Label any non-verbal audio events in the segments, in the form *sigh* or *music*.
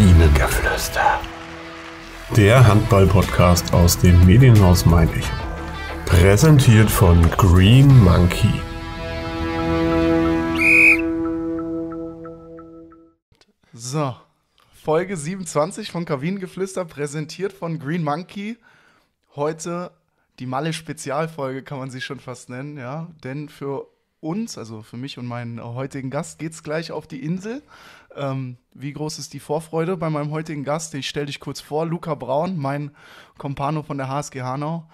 Kabinengeflüster. Der Handball-Podcast aus dem Medienhaus Meinig. Präsentiert von Green Monkey. So, Folge 27 von Kabinengeflüster, präsentiert von Green Monkey. Heute die Malle-Spezialfolge, kann man sie schon fast nennen, ja. Denn für uns, also für mich und meinen heutigen Gast, geht es gleich auf die Insel. Ähm, wie groß ist die Vorfreude bei meinem heutigen Gast? Ich stelle dich kurz vor, Luca Braun, mein Kompano von der HSG Hanau.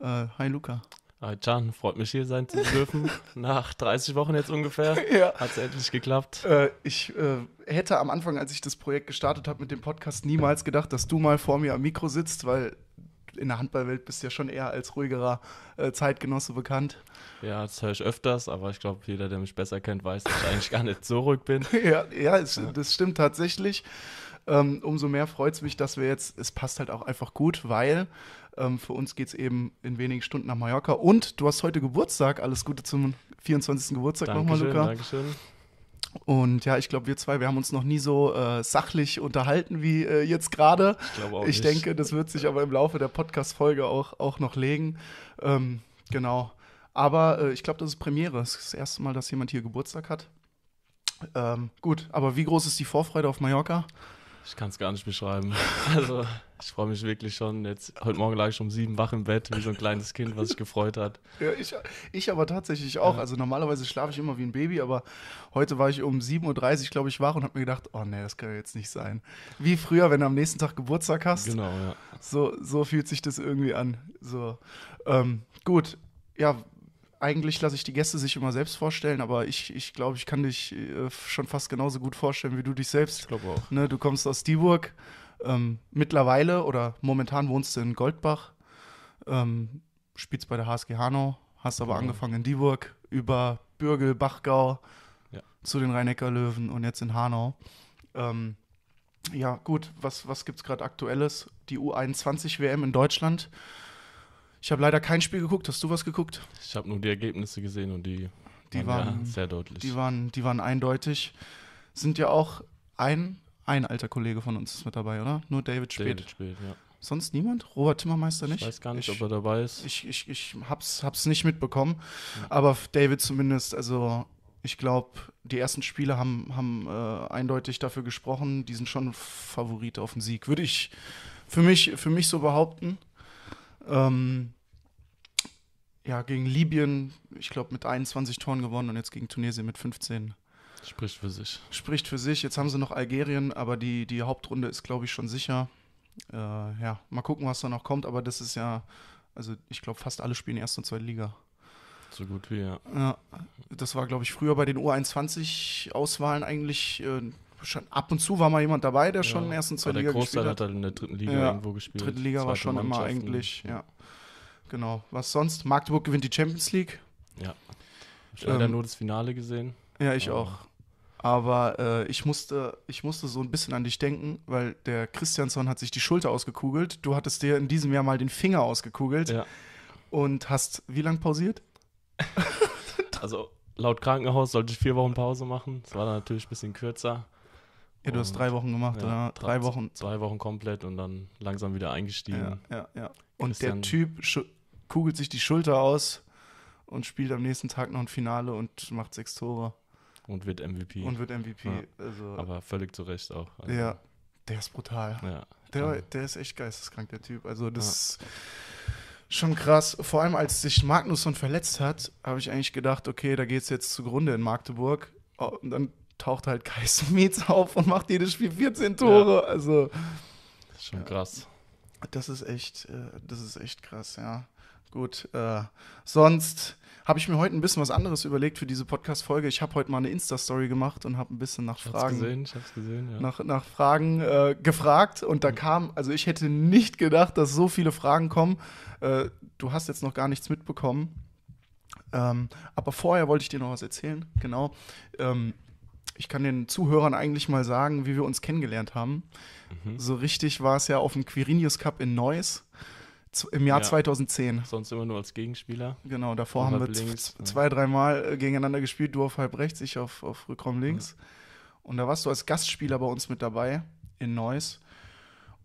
Äh, hi Luca. Hi Can, freut mich hier sein zu *laughs* dürfen. Nach 30 Wochen jetzt ungefähr *laughs* ja. hat es endlich geklappt. Äh, ich äh, hätte am Anfang, als ich das Projekt gestartet habe mit dem Podcast, niemals gedacht, dass du mal vor mir am Mikro sitzt, weil in der Handballwelt bist du ja schon eher als ruhigerer äh, Zeitgenosse bekannt. Ja, das höre ich öfters, aber ich glaube, jeder, der mich besser kennt, weiß, dass ich eigentlich gar nicht so ruhig bin. *laughs* ja, ja, es, ja, das stimmt tatsächlich. Ähm, umso mehr freut es mich, dass wir jetzt, es passt halt auch einfach gut, weil ähm, für uns geht es eben in wenigen Stunden nach Mallorca. Und du hast heute Geburtstag. Alles Gute zum 24. Geburtstag nochmal, Luca. Dankeschön. Und ja, ich glaube, wir zwei, wir haben uns noch nie so äh, sachlich unterhalten wie äh, jetzt gerade. Ich glaube auch. Ich nicht. denke, das wird sich aber im Laufe der Podcast-Folge auch, auch noch legen. Ähm, genau. Aber äh, ich glaube, das ist Premiere. Das ist das erste Mal, dass jemand hier Geburtstag hat. Ähm, gut, aber wie groß ist die Vorfreude auf Mallorca? Ich kann es gar nicht beschreiben. *laughs* Also, ich freue mich wirklich schon. Jetzt, heute Morgen lag ich um sieben wach im Bett, wie so ein kleines Kind, was sich gefreut hat. Ja, ich, ich aber tatsächlich auch. Ja. Also, normalerweise schlafe ich immer wie ein Baby, aber heute war ich um 7.30 Uhr, glaube ich, wach und habe mir gedacht, oh nee, das kann ja jetzt nicht sein. Wie früher, wenn du am nächsten Tag Geburtstag hast. Genau, ja. So, so fühlt sich das irgendwie an. So, ähm, gut. Ja, eigentlich lasse ich die Gäste sich immer selbst vorstellen, aber ich, ich glaube, ich kann dich äh, schon fast genauso gut vorstellen wie du dich selbst. Ich glaube auch. Ne, du kommst aus Dieburg. Ähm, mittlerweile oder momentan wohnst du in Goldbach, ähm, spielst bei der HSG Hanau, hast aber genau. angefangen in Dieburg über Bürgel, Bachgau ja. zu den rhein löwen und jetzt in Hanau. Ähm, ja, gut, was, was gibt es gerade Aktuelles? Die U21-WM in Deutschland ich habe leider kein Spiel geguckt. Hast du was geguckt? Ich habe nur die Ergebnisse gesehen und die, die waren, waren ja, sehr deutlich. Die waren, die waren eindeutig. Sind ja auch ein, ein alter Kollege von uns mit dabei, oder? Nur David Speth. David Speth, ja. Sonst niemand? Robert Timmermeister nicht? Ich weiß gar nicht, ich, ob er dabei ist. Ich, ich, ich hab's, hab's nicht mitbekommen. Ja. Aber David zumindest, also ich glaube, die ersten Spiele haben, haben äh, eindeutig dafür gesprochen, die sind schon Favorit auf den Sieg. Würde ich für mich, für mich so behaupten. Ähm, ja, gegen Libyen, ich glaube, mit 21 Toren gewonnen und jetzt gegen Tunesien mit 15. Spricht für sich. Spricht für sich. Jetzt haben sie noch Algerien, aber die, die Hauptrunde ist, glaube ich, schon sicher. Äh, ja, mal gucken, was da noch kommt, aber das ist ja, also ich glaube, fast alle spielen erst und zweite Liga. So gut wie, ja. ja das war, glaube ich, früher bei den U21-Auswahlen eigentlich äh, schon ab und zu war mal jemand dabei, der ja. schon in der ersten, zweiten Liga Großteil gespielt hat. Der Großteil hat er in der dritten Liga ja. irgendwo gespielt. Dritte Liga war schon immer eigentlich, ja. Genau. Was sonst? Magdeburg gewinnt die Champions League. Ja. Ich habe ähm, nur das Finale gesehen. Ja, ich auch. Aber äh, ich, musste, ich musste so ein bisschen an dich denken, weil der Christiansson hat sich die Schulter ausgekugelt. Du hattest dir in diesem Jahr mal den Finger ausgekugelt. Ja. Und hast wie lange pausiert? *laughs* also laut Krankenhaus sollte ich vier Wochen Pause machen. Das war dann natürlich ein bisschen kürzer. Ja, du hast drei Wochen gemacht, ja, oder? Drei, drei Wochen. Zwei Wochen komplett und dann langsam wieder eingestiegen. Ja, ja, ja. Und der Typ kugelt sich die Schulter aus und spielt am nächsten Tag noch ein Finale und macht sechs Tore. Und wird MVP. Und wird MVP. Ja. Also, Aber völlig zu Recht auch. Also. Ja, der ist brutal. Ja. Der, der ist echt geisteskrank, der Typ. Also das ja. ist schon krass. Vor allem, als sich Magnusson verletzt hat, habe ich eigentlich gedacht, okay, da geht es jetzt zugrunde in Magdeburg. Oh, und dann taucht halt Kai Smets auf und macht jedes Spiel 14 Tore. Ja. Also. Das ist schon krass. Das ist echt, äh, das ist echt krass, ja. Gut. Äh, sonst habe ich mir heute ein bisschen was anderes überlegt für diese Podcast-Folge. Ich habe heute mal eine Insta-Story gemacht und habe ein bisschen nach Fragen. Ich gesehen, ich hab's gesehen, ja. nach, nach Fragen äh, gefragt. Und da mhm. kam, also ich hätte nicht gedacht, dass so viele Fragen kommen. Äh, du hast jetzt noch gar nichts mitbekommen. Ähm, aber vorher wollte ich dir noch was erzählen. Genau. Ähm, ich kann den Zuhörern eigentlich mal sagen, wie wir uns kennengelernt haben. Mhm. So richtig war es ja auf dem Quirinius Cup in Neuss im Jahr ja. 2010. Sonst immer nur als Gegenspieler. Genau, davor haben wir links, zwei, ja. dreimal äh, gegeneinander gespielt, du auf halb rechts, ich auf, auf Rückraum links. Ja. Und da warst du als Gastspieler bei uns mit dabei in Neuss.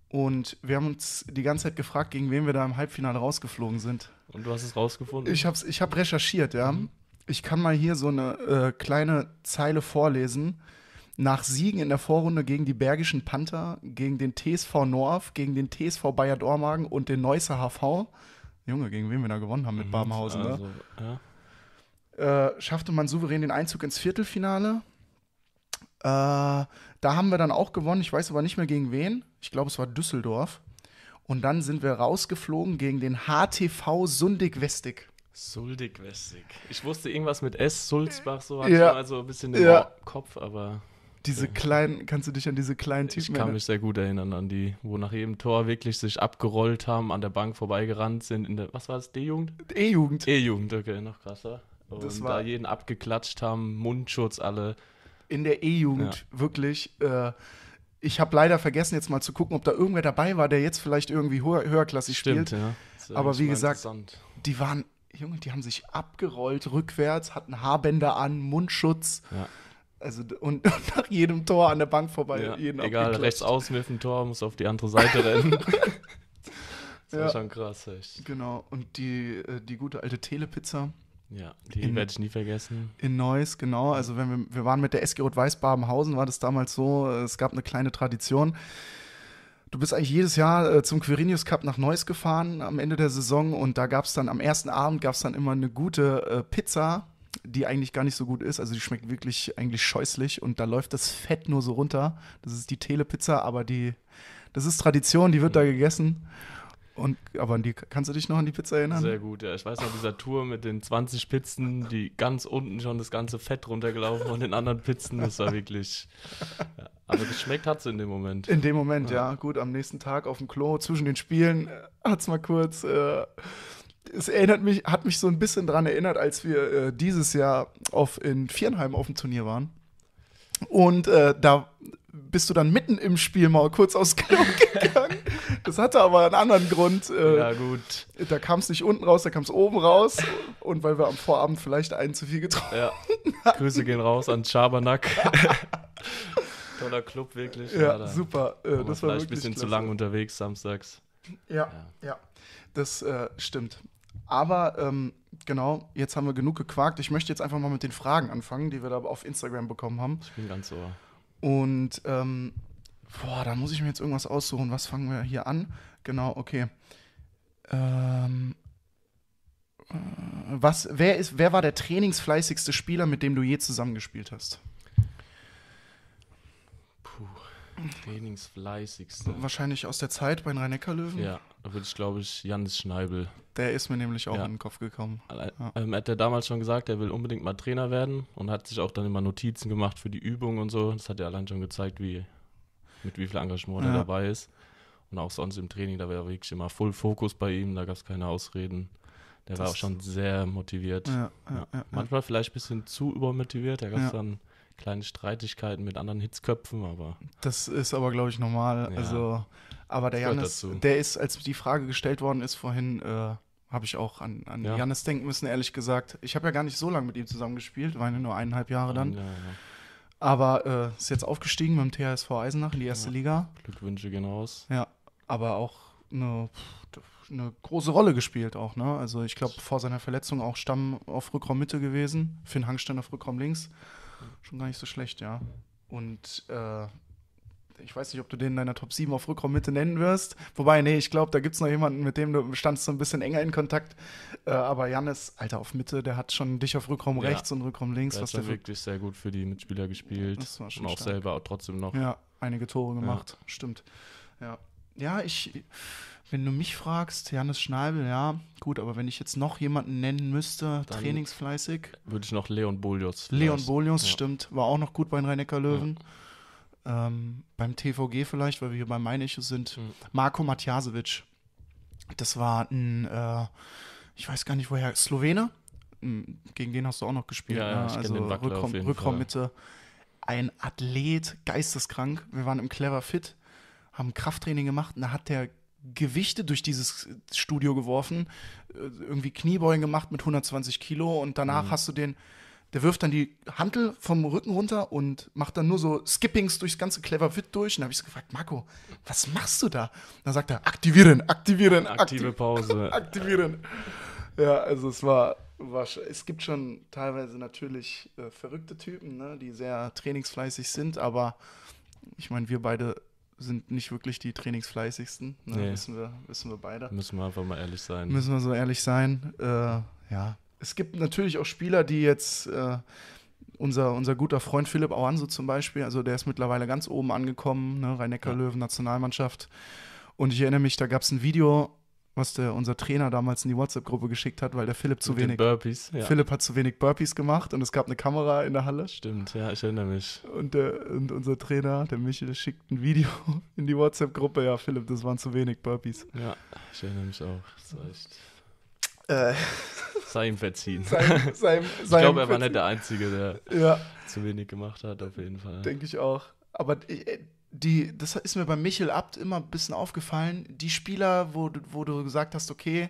Und wir haben uns die ganze Zeit gefragt, gegen wen wir da im Halbfinale rausgeflogen sind. Und du hast es rausgefunden? Ich habe ich hab recherchiert, ja. Mhm. Ich kann mal hier so eine äh, kleine Zeile vorlesen. Nach Siegen in der Vorrunde gegen die Bergischen Panther, gegen den TSV Norf, gegen den TSV Bayer Dormagen und den Neusser HV. Junge, gegen wen wir da gewonnen haben mit mhm, Barmhausen, ne? also, ne? ja. äh, schaffte man souverän den Einzug ins Viertelfinale. Äh, da haben wir dann auch gewonnen, ich weiß aber nicht mehr gegen wen. Ich glaube, es war Düsseldorf. Und dann sind wir rausgeflogen gegen den HTV Sundig-Westig. Suldig-Westig. Ich wusste irgendwas mit S, Sulzbach, so hatte ja. ich mal so also ein bisschen im ja. Kopf, aber. Diese ja. kleinen, kannst du dich an diese kleinen Typen erinnern? Ich kann mich sehr gut erinnern an die, wo nach jedem Tor wirklich sich abgerollt haben, an der Bank vorbeigerannt sind, in der, was war das, D-Jugend? E-Jugend. E-Jugend, okay, noch krasser. Und das war, da jeden abgeklatscht haben, Mundschutz alle. In der E-Jugend, ja. wirklich. Äh, ich habe leider vergessen, jetzt mal zu gucken, ob da irgendwer dabei war, der jetzt vielleicht irgendwie höher, höherklassig Stimmt, spielt. Ja. Aber wie gesagt, die waren Junge, die haben sich abgerollt rückwärts, hatten Haarbänder an, Mundschutz. Ja. Also und, und, *laughs* nach jedem Tor an der Bank vorbei. Ja, jeden egal, rechts außen mit dem Tor, muss auf die andere Seite rennen. *laughs* das ja. schon krass, echt. Genau, und die, äh, die gute alte Telepizza. Ja, die werde ich nie vergessen. In Neuss, genau. Also wenn wir, wir waren mit der SG Rot-Weiß Babenhausen, war das damals so, es gab eine kleine Tradition du bist eigentlich jedes Jahr äh, zum Quirinius Cup nach Neuss gefahren am Ende der Saison und da gab es dann am ersten Abend gab es dann immer eine gute äh, Pizza, die eigentlich gar nicht so gut ist. Also die schmeckt wirklich eigentlich scheußlich und da läuft das Fett nur so runter. Das ist die Telepizza, aber die, das ist Tradition, die wird da mhm. gegessen. Und, aber an die, kannst du dich noch an die Pizza erinnern? Sehr gut, ja. Ich weiß noch, dieser Tour mit den 20 Pizzen, die ganz unten schon das ganze Fett runtergelaufen und den anderen Pizzen, das war wirklich. Ja. Aber geschmeckt hat es in dem Moment. In dem Moment, ja. ja. Gut, am nächsten Tag auf dem Klo, zwischen den Spielen, äh, hat es mal kurz. Äh, es erinnert mich, hat mich so ein bisschen daran erinnert, als wir äh, dieses Jahr auf, in Viernheim auf dem Turnier waren. Und äh, da bist du dann mitten im Spiel mal kurz aufs Klo *laughs* gegangen. Das hatte aber einen anderen Grund. Äh, ja, gut. Da kam es nicht unten raus, da kam es oben raus. Und weil wir am Vorabend vielleicht einen zu viel getrunken ja. *laughs* haben. Grüße gehen raus an Schabernack. *laughs* Toller Club, wirklich. Ja, ja super. Äh, das war ein bisschen klasse. zu lang unterwegs samstags. Ja, ja. ja. Das äh, stimmt. Aber ähm, genau, jetzt haben wir genug gequakt. Ich möchte jetzt einfach mal mit den Fragen anfangen, die wir da auf Instagram bekommen haben. Ich bin ganz so. Und ähm, boah, da muss ich mir jetzt irgendwas aussuchen. Was fangen wir hier an? Genau, okay. Ähm, äh, was, wer, ist, wer war der trainingsfleißigste Spieler, mit dem du je zusammengespielt hast? Puh, trainingsfleißigste. Wahrscheinlich aus der Zeit bei den Rhein-Neckar-Löwen? Ja, da würde ich, glaube ich, Janis Schneibel. Der ist mir nämlich auch ja. in den Kopf gekommen. Ja. Ähm, hat er damals schon gesagt, er will unbedingt mal Trainer werden und hat sich auch dann immer Notizen gemacht für die Übung und so. Das hat ja allein schon gezeigt, wie, mit wie viel Engagement ja. er dabei ist. Und auch sonst im Training, da war wirklich immer Full Fokus bei ihm, da gab es keine Ausreden. Der das war auch schon sehr motiviert. Ja, ja, ja, Manchmal vielleicht ein bisschen zu übermotiviert. Da gab es dann kleine Streitigkeiten mit anderen Hitzköpfen, aber. Das ist aber, glaube ich, normal. Also aber der Janis, der ist, als die Frage gestellt worden ist vorhin, äh, habe ich auch an, an ja. Janis denken müssen, ehrlich gesagt. Ich habe ja gar nicht so lange mit ihm zusammengespielt, waren ja nur eineinhalb Jahre dann. Ja, ja. Aber äh, ist jetzt aufgestiegen beim THSV Eisenach in die erste Liga. Glückwünsche gehen raus. Ja, aber auch eine, eine große Rolle gespielt auch, ne? Also ich glaube, vor seiner Verletzung auch Stamm auf Rückraum Mitte gewesen, Finn Hangstein auf Rückraum links. Schon gar nicht so schlecht, ja. Und äh, ich weiß nicht, ob du den in deiner Top 7 auf Rückraummitte nennen wirst. Wobei, nee, ich glaube, da gibt es noch jemanden, mit dem du standst so ein bisschen enger in Kontakt. Äh, aber Jannis, Alter, auf Mitte, der hat schon dich auf Rückraum ja. rechts und Rückraum links. Der was hat wirklich sehr gut für die Mitspieler gespielt. Das war schon und auch stark. selber trotzdem noch. Ja, einige Tore gemacht. Ja. Stimmt. Ja. ja, ich, wenn du mich fragst, Jannis Schneibel, ja, gut, aber wenn ich jetzt noch jemanden nennen müsste, Dann trainingsfleißig. Würde ich noch Leon Bolios. Leon Bolios, ja. stimmt. War auch noch gut bei den Rhein-Neckar-Löwen. Ja ähm, beim TVG vielleicht, weil wir hier bei Main Issues sind, mhm. Marko Matjasevic. Das war ein, äh, ich weiß gar nicht woher, Slowene. Hm, gegen den hast du auch noch gespielt. Ja, ne? ich also den Backler Rückraum, Rückraummitte. Ein Athlet, geisteskrank. Wir waren im Clever Fit, haben Krafttraining gemacht und da hat der Gewichte durch dieses Studio geworfen, äh, irgendwie Kniebeugen gemacht mit 120 Kilo und danach mhm. hast du den der wirft dann die Hantel vom Rücken runter und macht dann nur so Skippings durchs ganze Clever Fit durch. Und habe ich so gefragt, Marco, was machst du da? Und dann sagt er, aktivieren, aktivieren. Aktive aktiv Pause. *laughs* aktivieren. Ja, also es war, war, es gibt schon teilweise natürlich äh, verrückte Typen, ne, die sehr trainingsfleißig sind, aber ich meine, wir beide sind nicht wirklich die trainingsfleißigsten, ne? nee. wissen, wir, wissen wir beide. Müssen wir einfach mal ehrlich sein. Müssen wir so ehrlich sein. Äh, ja, es gibt natürlich auch Spieler, die jetzt äh, unser, unser guter Freund Philipp Auanso zum Beispiel, also der ist mittlerweile ganz oben angekommen, ne? Rhein-Neckar-Löwen, Nationalmannschaft. Und ich erinnere mich, da gab es ein Video, was der, unser Trainer damals in die WhatsApp-Gruppe geschickt hat, weil der Philipp zu Mit wenig. Burpees, ja. Philipp hat zu wenig Burpees gemacht und es gab eine Kamera in der Halle. Stimmt, ja, ich erinnere mich. Und, der, und unser Trainer, der Michel, schickt ein Video *laughs* in die WhatsApp-Gruppe. Ja, Philipp, das waren zu wenig Burpees. Ja, ich erinnere mich auch. Das war echt. Äh, sei ihm verziehen. Sei, *laughs* sei, ich glaube, er war nicht der Einzige, der ja. zu wenig gemacht hat, auf jeden Fall. Denke ich auch. Aber äh, die, das ist mir bei Michel Abt immer ein bisschen aufgefallen. Die Spieler, wo, wo du gesagt hast, okay,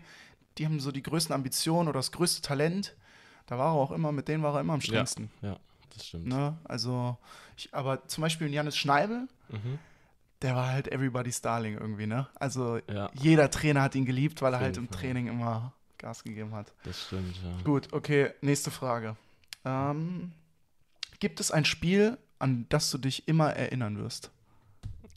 die haben so die größten Ambitionen oder das größte Talent, da war er auch immer, mit denen war er immer am strengsten. Ja, ja das stimmt. Ne? Also, ich, aber zum Beispiel Janis Schneibel, mhm. der war halt everybody's darling irgendwie, ne? Also ja. jeder Trainer hat ihn geliebt, weil er halt im Fall. Training immer Gas gegeben hat. Das stimmt, ja. Gut, okay, nächste Frage. Ähm, gibt es ein Spiel, an das du dich immer erinnern wirst?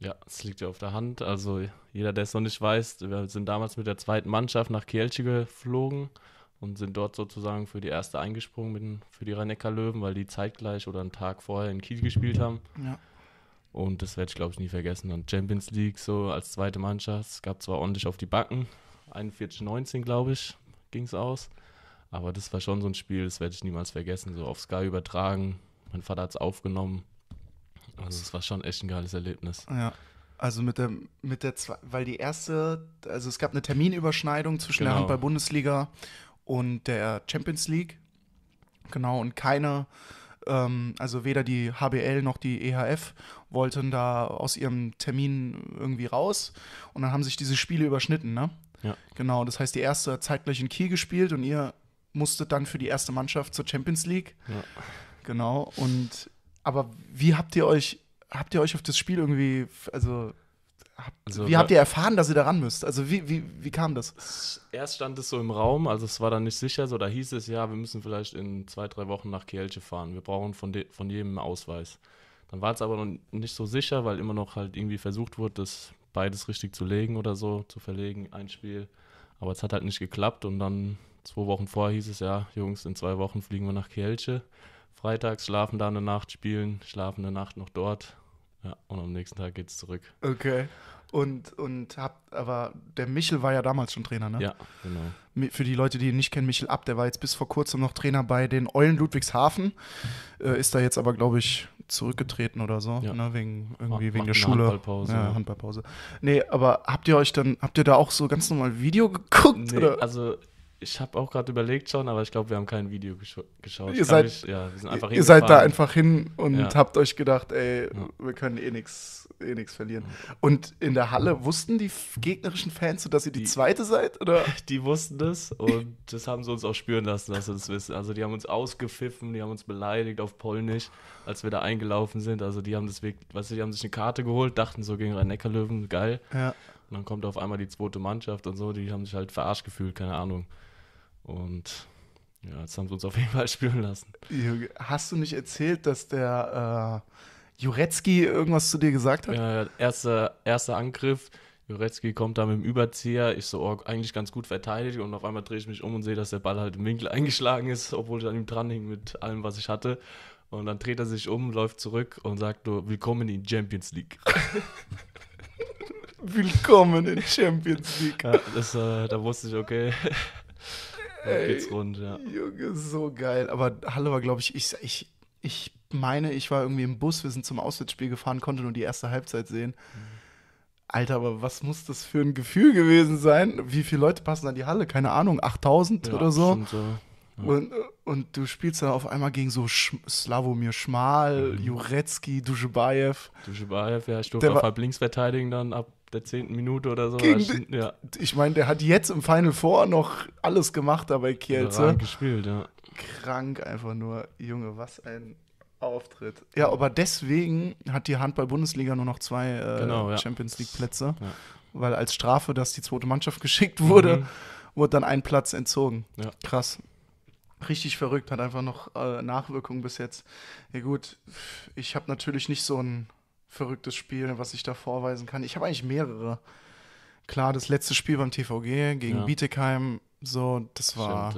Ja, es liegt ja auf der Hand. Also jeder, der es noch nicht weiß, wir sind damals mit der zweiten Mannschaft nach Kielce geflogen und sind dort sozusagen für die erste eingesprungen den, für die rhein löwen weil die zeitgleich oder einen Tag vorher in Kiel gespielt haben. Ja. Und das werde ich, glaube ich, nie vergessen. Und Champions League so als zweite Mannschaft. Es gab zwar ordentlich auf die Backen, 41-19, glaube ich ging es aus. Aber das war schon so ein Spiel, das werde ich niemals vergessen. So auf Sky übertragen. Mein Vater hat es aufgenommen. Also es war schon echt ein geiles Erlebnis. Ja. Also mit der, mit der zwei, weil die erste, also es gab eine Terminüberschneidung zwischen genau. der Handball-Bundesliga und der Champions League. Genau, und keine, ähm, also weder die HBL noch die EHF wollten da aus ihrem Termin irgendwie raus. Und dann haben sich diese Spiele überschnitten, ne? Ja. Genau, das heißt, die erste hat zeitgleich in Kiel gespielt und ihr musstet dann für die erste Mannschaft zur Champions League. Ja. Genau, und aber wie habt ihr euch, habt ihr euch auf das Spiel irgendwie, also also, wie habt ihr erfahren, dass ihr daran müsst? Also wie, wie, wie kam das? Erst stand es so im Raum, also es war dann nicht sicher, so da hieß es, ja, wir müssen vielleicht in zwei, drei Wochen nach Kielce fahren. Wir brauchen von, de, von jedem Ausweis. Dann war es aber noch nicht so sicher, weil immer noch halt irgendwie versucht wurde, das beides richtig zu legen oder so, zu verlegen, ein Spiel. Aber es hat halt nicht geklappt und dann zwei Wochen vorher hieß es, ja, Jungs, in zwei Wochen fliegen wir nach Kielce. Freitags schlafen da eine Nacht, spielen, schlafen eine Nacht noch dort. Ja, und am nächsten Tag geht's zurück. Okay. Und, und habt, aber der Michel war ja damals schon Trainer, ne? Ja, genau. Für die Leute, die ihn nicht kennen, Michel Ab, der war jetzt bis vor kurzem noch Trainer bei den Eulen Ludwigshafen, äh, ist da jetzt aber, glaube ich, zurückgetreten oder so, ja. ne, wegen irgendwie Mach, wegen der Schule. Handballpause. Ja, ne? Handballpause. Nee, aber habt ihr euch dann habt ihr da auch so ganz normal Video geguckt nee, oder? Also ich habe auch gerade überlegt schon, aber ich glaube, wir haben kein Video gesch geschaut. Ihr seid, mich, ja, ihr seid da einfach hin und ja. habt euch gedacht, ey, ja. wir können eh nichts eh nix verlieren. Und in der Halle wussten die gegnerischen Fans, so, dass ihr die, die, Zweite seid? Oder? *laughs* Die wussten das und das haben sie uns auch spüren lassen, dass sie das wissen. Also die haben uns ausgepfiffen, die haben uns beleidigt auf Polnisch, als wir da eingelaufen sind. Also die haben das wirklich, weißt du, die haben sich eine Karte geholt, dachten so gegen Rhein-Neckar-Löwen, geil. Ja. Und dann kommt auf einmal die zweite Mannschaft und so, die haben sich halt verarscht gefühlt, keine Ahnung. Und ja, jetzt haben sie uns auf jeden Fall *laughs* spielen lassen. Hast du nicht erzählt, dass der äh, Jurecki irgendwas zu dir gesagt hat? Ja, erster, erster Angriff. Jurecki kommt da mit dem Überzieher. Ich so, oh, eigentlich ganz gut verteidigt. Und auf einmal drehe ich mich um und sehe, dass der Ball halt im Winkel *laughs* eingeschlagen ist, obwohl ich an ihm dran hing mit allem, was ich hatte. Und dann dreht er sich um, läuft zurück und sagt nur, willkommen in Champions League. *laughs* willkommen in Champions League. Ja, das, äh, da wusste ich, okay, Ey, geht's rund, ja. Junge, so geil. Aber Halle war, glaube ich, ich, ich, ich meine, ich war irgendwie im Bus, wir sind zum Auswärtsspiel gefahren, konnte nur die erste Halbzeit sehen. Mhm. Alter, aber was muss das für ein Gefühl gewesen sein? Wie viele Leute passen an die Halle? Keine Ahnung, 8000 ja, oder so. Bestimmt, ja. und, und du spielst dann auf einmal gegen so Sch Slavomir Schmal, mhm. Jurecki, Duschebaev. Duschebaev, ja, ich durfte auf halb links verteidigen dann ab der zehnten Minute oder so. Gegen die, ja. Ich meine, der hat jetzt im Final Four noch alles gemacht dabei Kielze. gespielt, ja. Krank einfach nur. Junge, was ein Auftritt. Ja, aber deswegen hat die Handball-Bundesliga nur noch zwei äh, genau, ja. Champions League-Plätze. Ja. Weil als Strafe, dass die zweite Mannschaft *laughs* geschickt wurde, mhm. wurde dann ein Platz entzogen. Ja. Krass. Richtig verrückt, hat einfach noch äh, Nachwirkungen bis jetzt. Ja gut, ich habe natürlich nicht so ein verrücktes Spiel, was ich da vorweisen kann. Ich habe eigentlich mehrere. Klar, das letzte Spiel beim TVG gegen ja. Bietigheim, so, das war.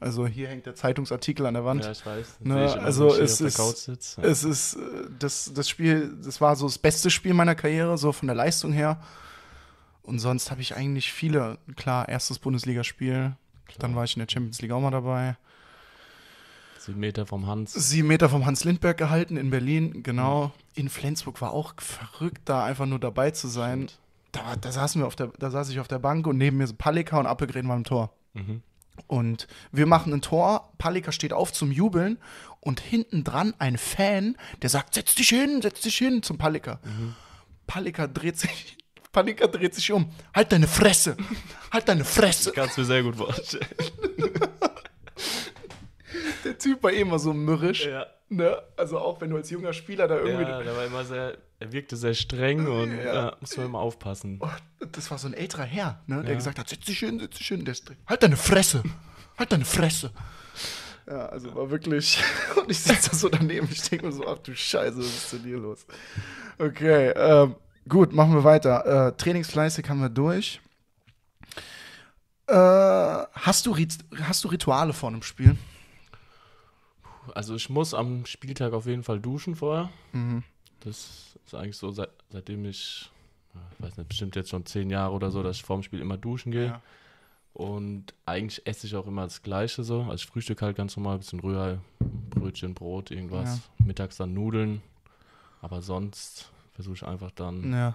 also hier hängt der Zeitungsartikel an der Wand. Ja, ich weiß. Ne, ich also es ist, ja. es ist das, das Spiel, das war so das beste Spiel meiner Karriere, so von der Leistung her. Und sonst habe ich eigentlich viele, klar, erstes Bundesligaspiel, dann war ich in der Champions League auch mal dabei. Sieben Meter vom Hans. Sieben Meter vom Hans Lindberg gehalten in Berlin, genau. Mhm. In Flensburg war auch verrückt, da einfach nur dabei zu sein. Da, da, saßen wir auf der, da saß ich auf der Bank und neben mir so Palika und Appelgren war im Tor. Mhm. Und wir machen ein Tor, Palika steht auf zum Jubeln und hinten dran ein Fan, der sagt, setz dich hin, setz dich hin zum Palika. Mhm. Palika dreht sich, *laughs* Palika dreht sich um. Halt deine Fresse! Halt deine Fresse! Kannst du mir sehr gut vorstellen. *laughs* Typ war eh immer so mürrisch. Ja. Ne? Also auch wenn du als junger Spieler da irgendwie. Ja, der war immer sehr, er wirkte sehr streng und ja. äh, muss man immer aufpassen. Oh, das war so ein älterer Herr, ne? der ja. gesagt hat, Sitze schön, sitze schön. Der ist, halt deine Fresse! halt deine Fresse! Ja, also war wirklich. *laughs* und ich sitze da so daneben, ich denke mir so, ach du Scheiße, was ist denn hier los? Okay, ähm, gut, machen wir weiter. Äh, Trainingsfleißig haben wir durch. Äh, hast, du, hast du Rituale vor einem Spiel? also ich muss am Spieltag auf jeden Fall duschen vorher. Mhm. Das ist eigentlich so, seit, seitdem ich, ich äh, weiß nicht, bestimmt jetzt schon zehn Jahre oder so, dass ich vorm Spiel immer duschen gehe. Ja. Und eigentlich esse ich auch immer das Gleiche so. Also ich frühstück halt ganz normal, ein bisschen Rührei, Brötchen, Brot, irgendwas. Ja. Mittags dann Nudeln. Aber sonst versuche ich einfach dann ja.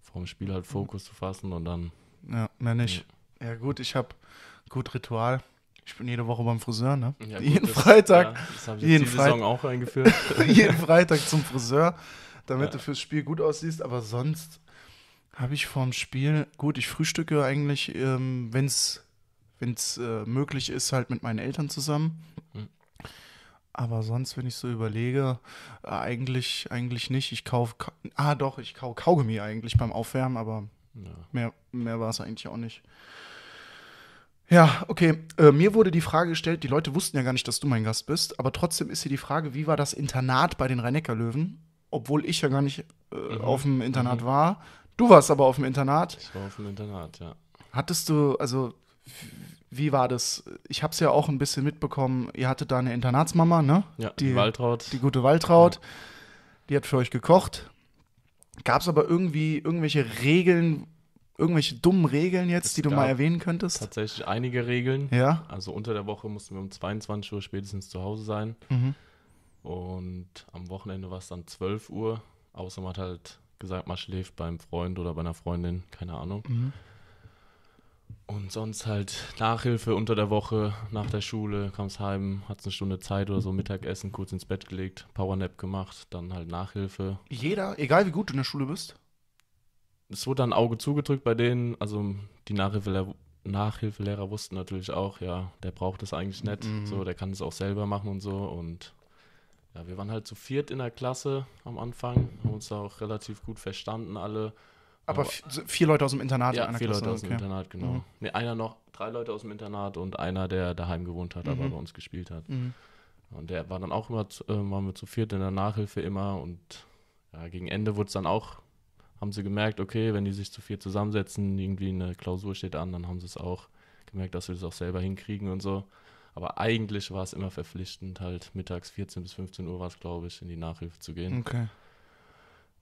vorm Spiel halt Fokus zu fassen und dann. Ja, mehr nicht. Ja, ja gut, ich habe gut Ritual ich bin jede Woche beim Friseur, ne? Ja, *laughs* jeden gut, das, Freitag. Ja, das haben sie jeden Freitag auch eingeführt. *laughs* jeden Freitag zum Friseur, damit ja. du fürs Spiel gut aussiehst. Aber sonst habe ich vorm Spiel, gut, ich frühstücke eigentlich, ähm, wenn es wenn's, äh, möglich ist, halt mit meinen Eltern zusammen. Hm. Aber sonst, wenn ich so überlege, eigentlich, eigentlich nicht. Ich kaufe, ah doch, ich kaufe Kaugummi eigentlich beim Aufwärmen, aber ja. mehr, mehr war es eigentlich auch nicht. Ja, okay. Äh, mir wurde die Frage gestellt, die Leute wussten ja gar nicht, dass du mein Gast bist, aber trotzdem ist hier die Frage, wie war das Internat bei den rhein löwen Obwohl ich ja gar nicht äh, mhm. auf dem Internat mhm. war. Du warst aber auf dem Internat. Ich war auf dem Internat, ja. Hattest du, also, wie war das? Ich habe es ja auch ein bisschen mitbekommen. Ihr hattet da eine Internatsmama, ne? Ja, die, die Waltraud. Die gute Waltraud. Ja. Die hat für euch gekocht. Gab es aber irgendwie irgendwelche Regeln, irgendwelche dummen Regeln jetzt, es die du mal erwähnen könntest? Tatsächlich einige Regeln. Ja. Also unter der Woche mussten wir um 22 Uhr spätestens zu Hause sein. Mhm. Und am Wochenende war es dann 12 Uhr, außer man hat halt gesagt, man schläft beim Freund oder bei einer Freundin, keine Ahnung. Mhm. Und sonst halt Nachhilfe unter der Woche, nach der Schule, kam's heim, hat's eine Stunde Zeit oder so, Mittagessen, kurz ins Bett gelegt, Powernap gemacht, dann halt Nachhilfe. Jeder, egal wie gut du in der Schule bist? es wurde ein Auge zugedrückt bei denen. Also die Nachhilfelehrer, Nachhilfelehrer wussten natürlich auch, ja, der braucht das eigentlich nicht. Mhm. So, der kann es auch selber machen und so. Und ja, wir waren halt zu viert in der Klasse am Anfang, haben uns da auch relativ gut verstanden alle. Aber, Aber vier Leute aus dem Internat? Ja, in vier Klasse, Leute aus okay. dem Internat, genau. Mhm. Nee, einer noch, drei Leute aus dem Internat und einer, der daheim gewohnt hat, mhm. aber bei uns gespielt hat. Mhm. Und der war dann auch immer, äh, waren wir zu viert in der Nachhilfe immer und ja, gegen Ende wurde es dann auch haben sie gemerkt, okay, wenn die sich zu viel zusammensetzen, irgendwie eine Klausur steht an, dann haben sie es auch gemerkt, dass sie das auch selber hinkriegen und so. Aber eigentlich war es immer verpflichtend, halt mittags 14 bis 15 Uhr war es, glaube ich, in die Nachhilfe zu gehen. Okay.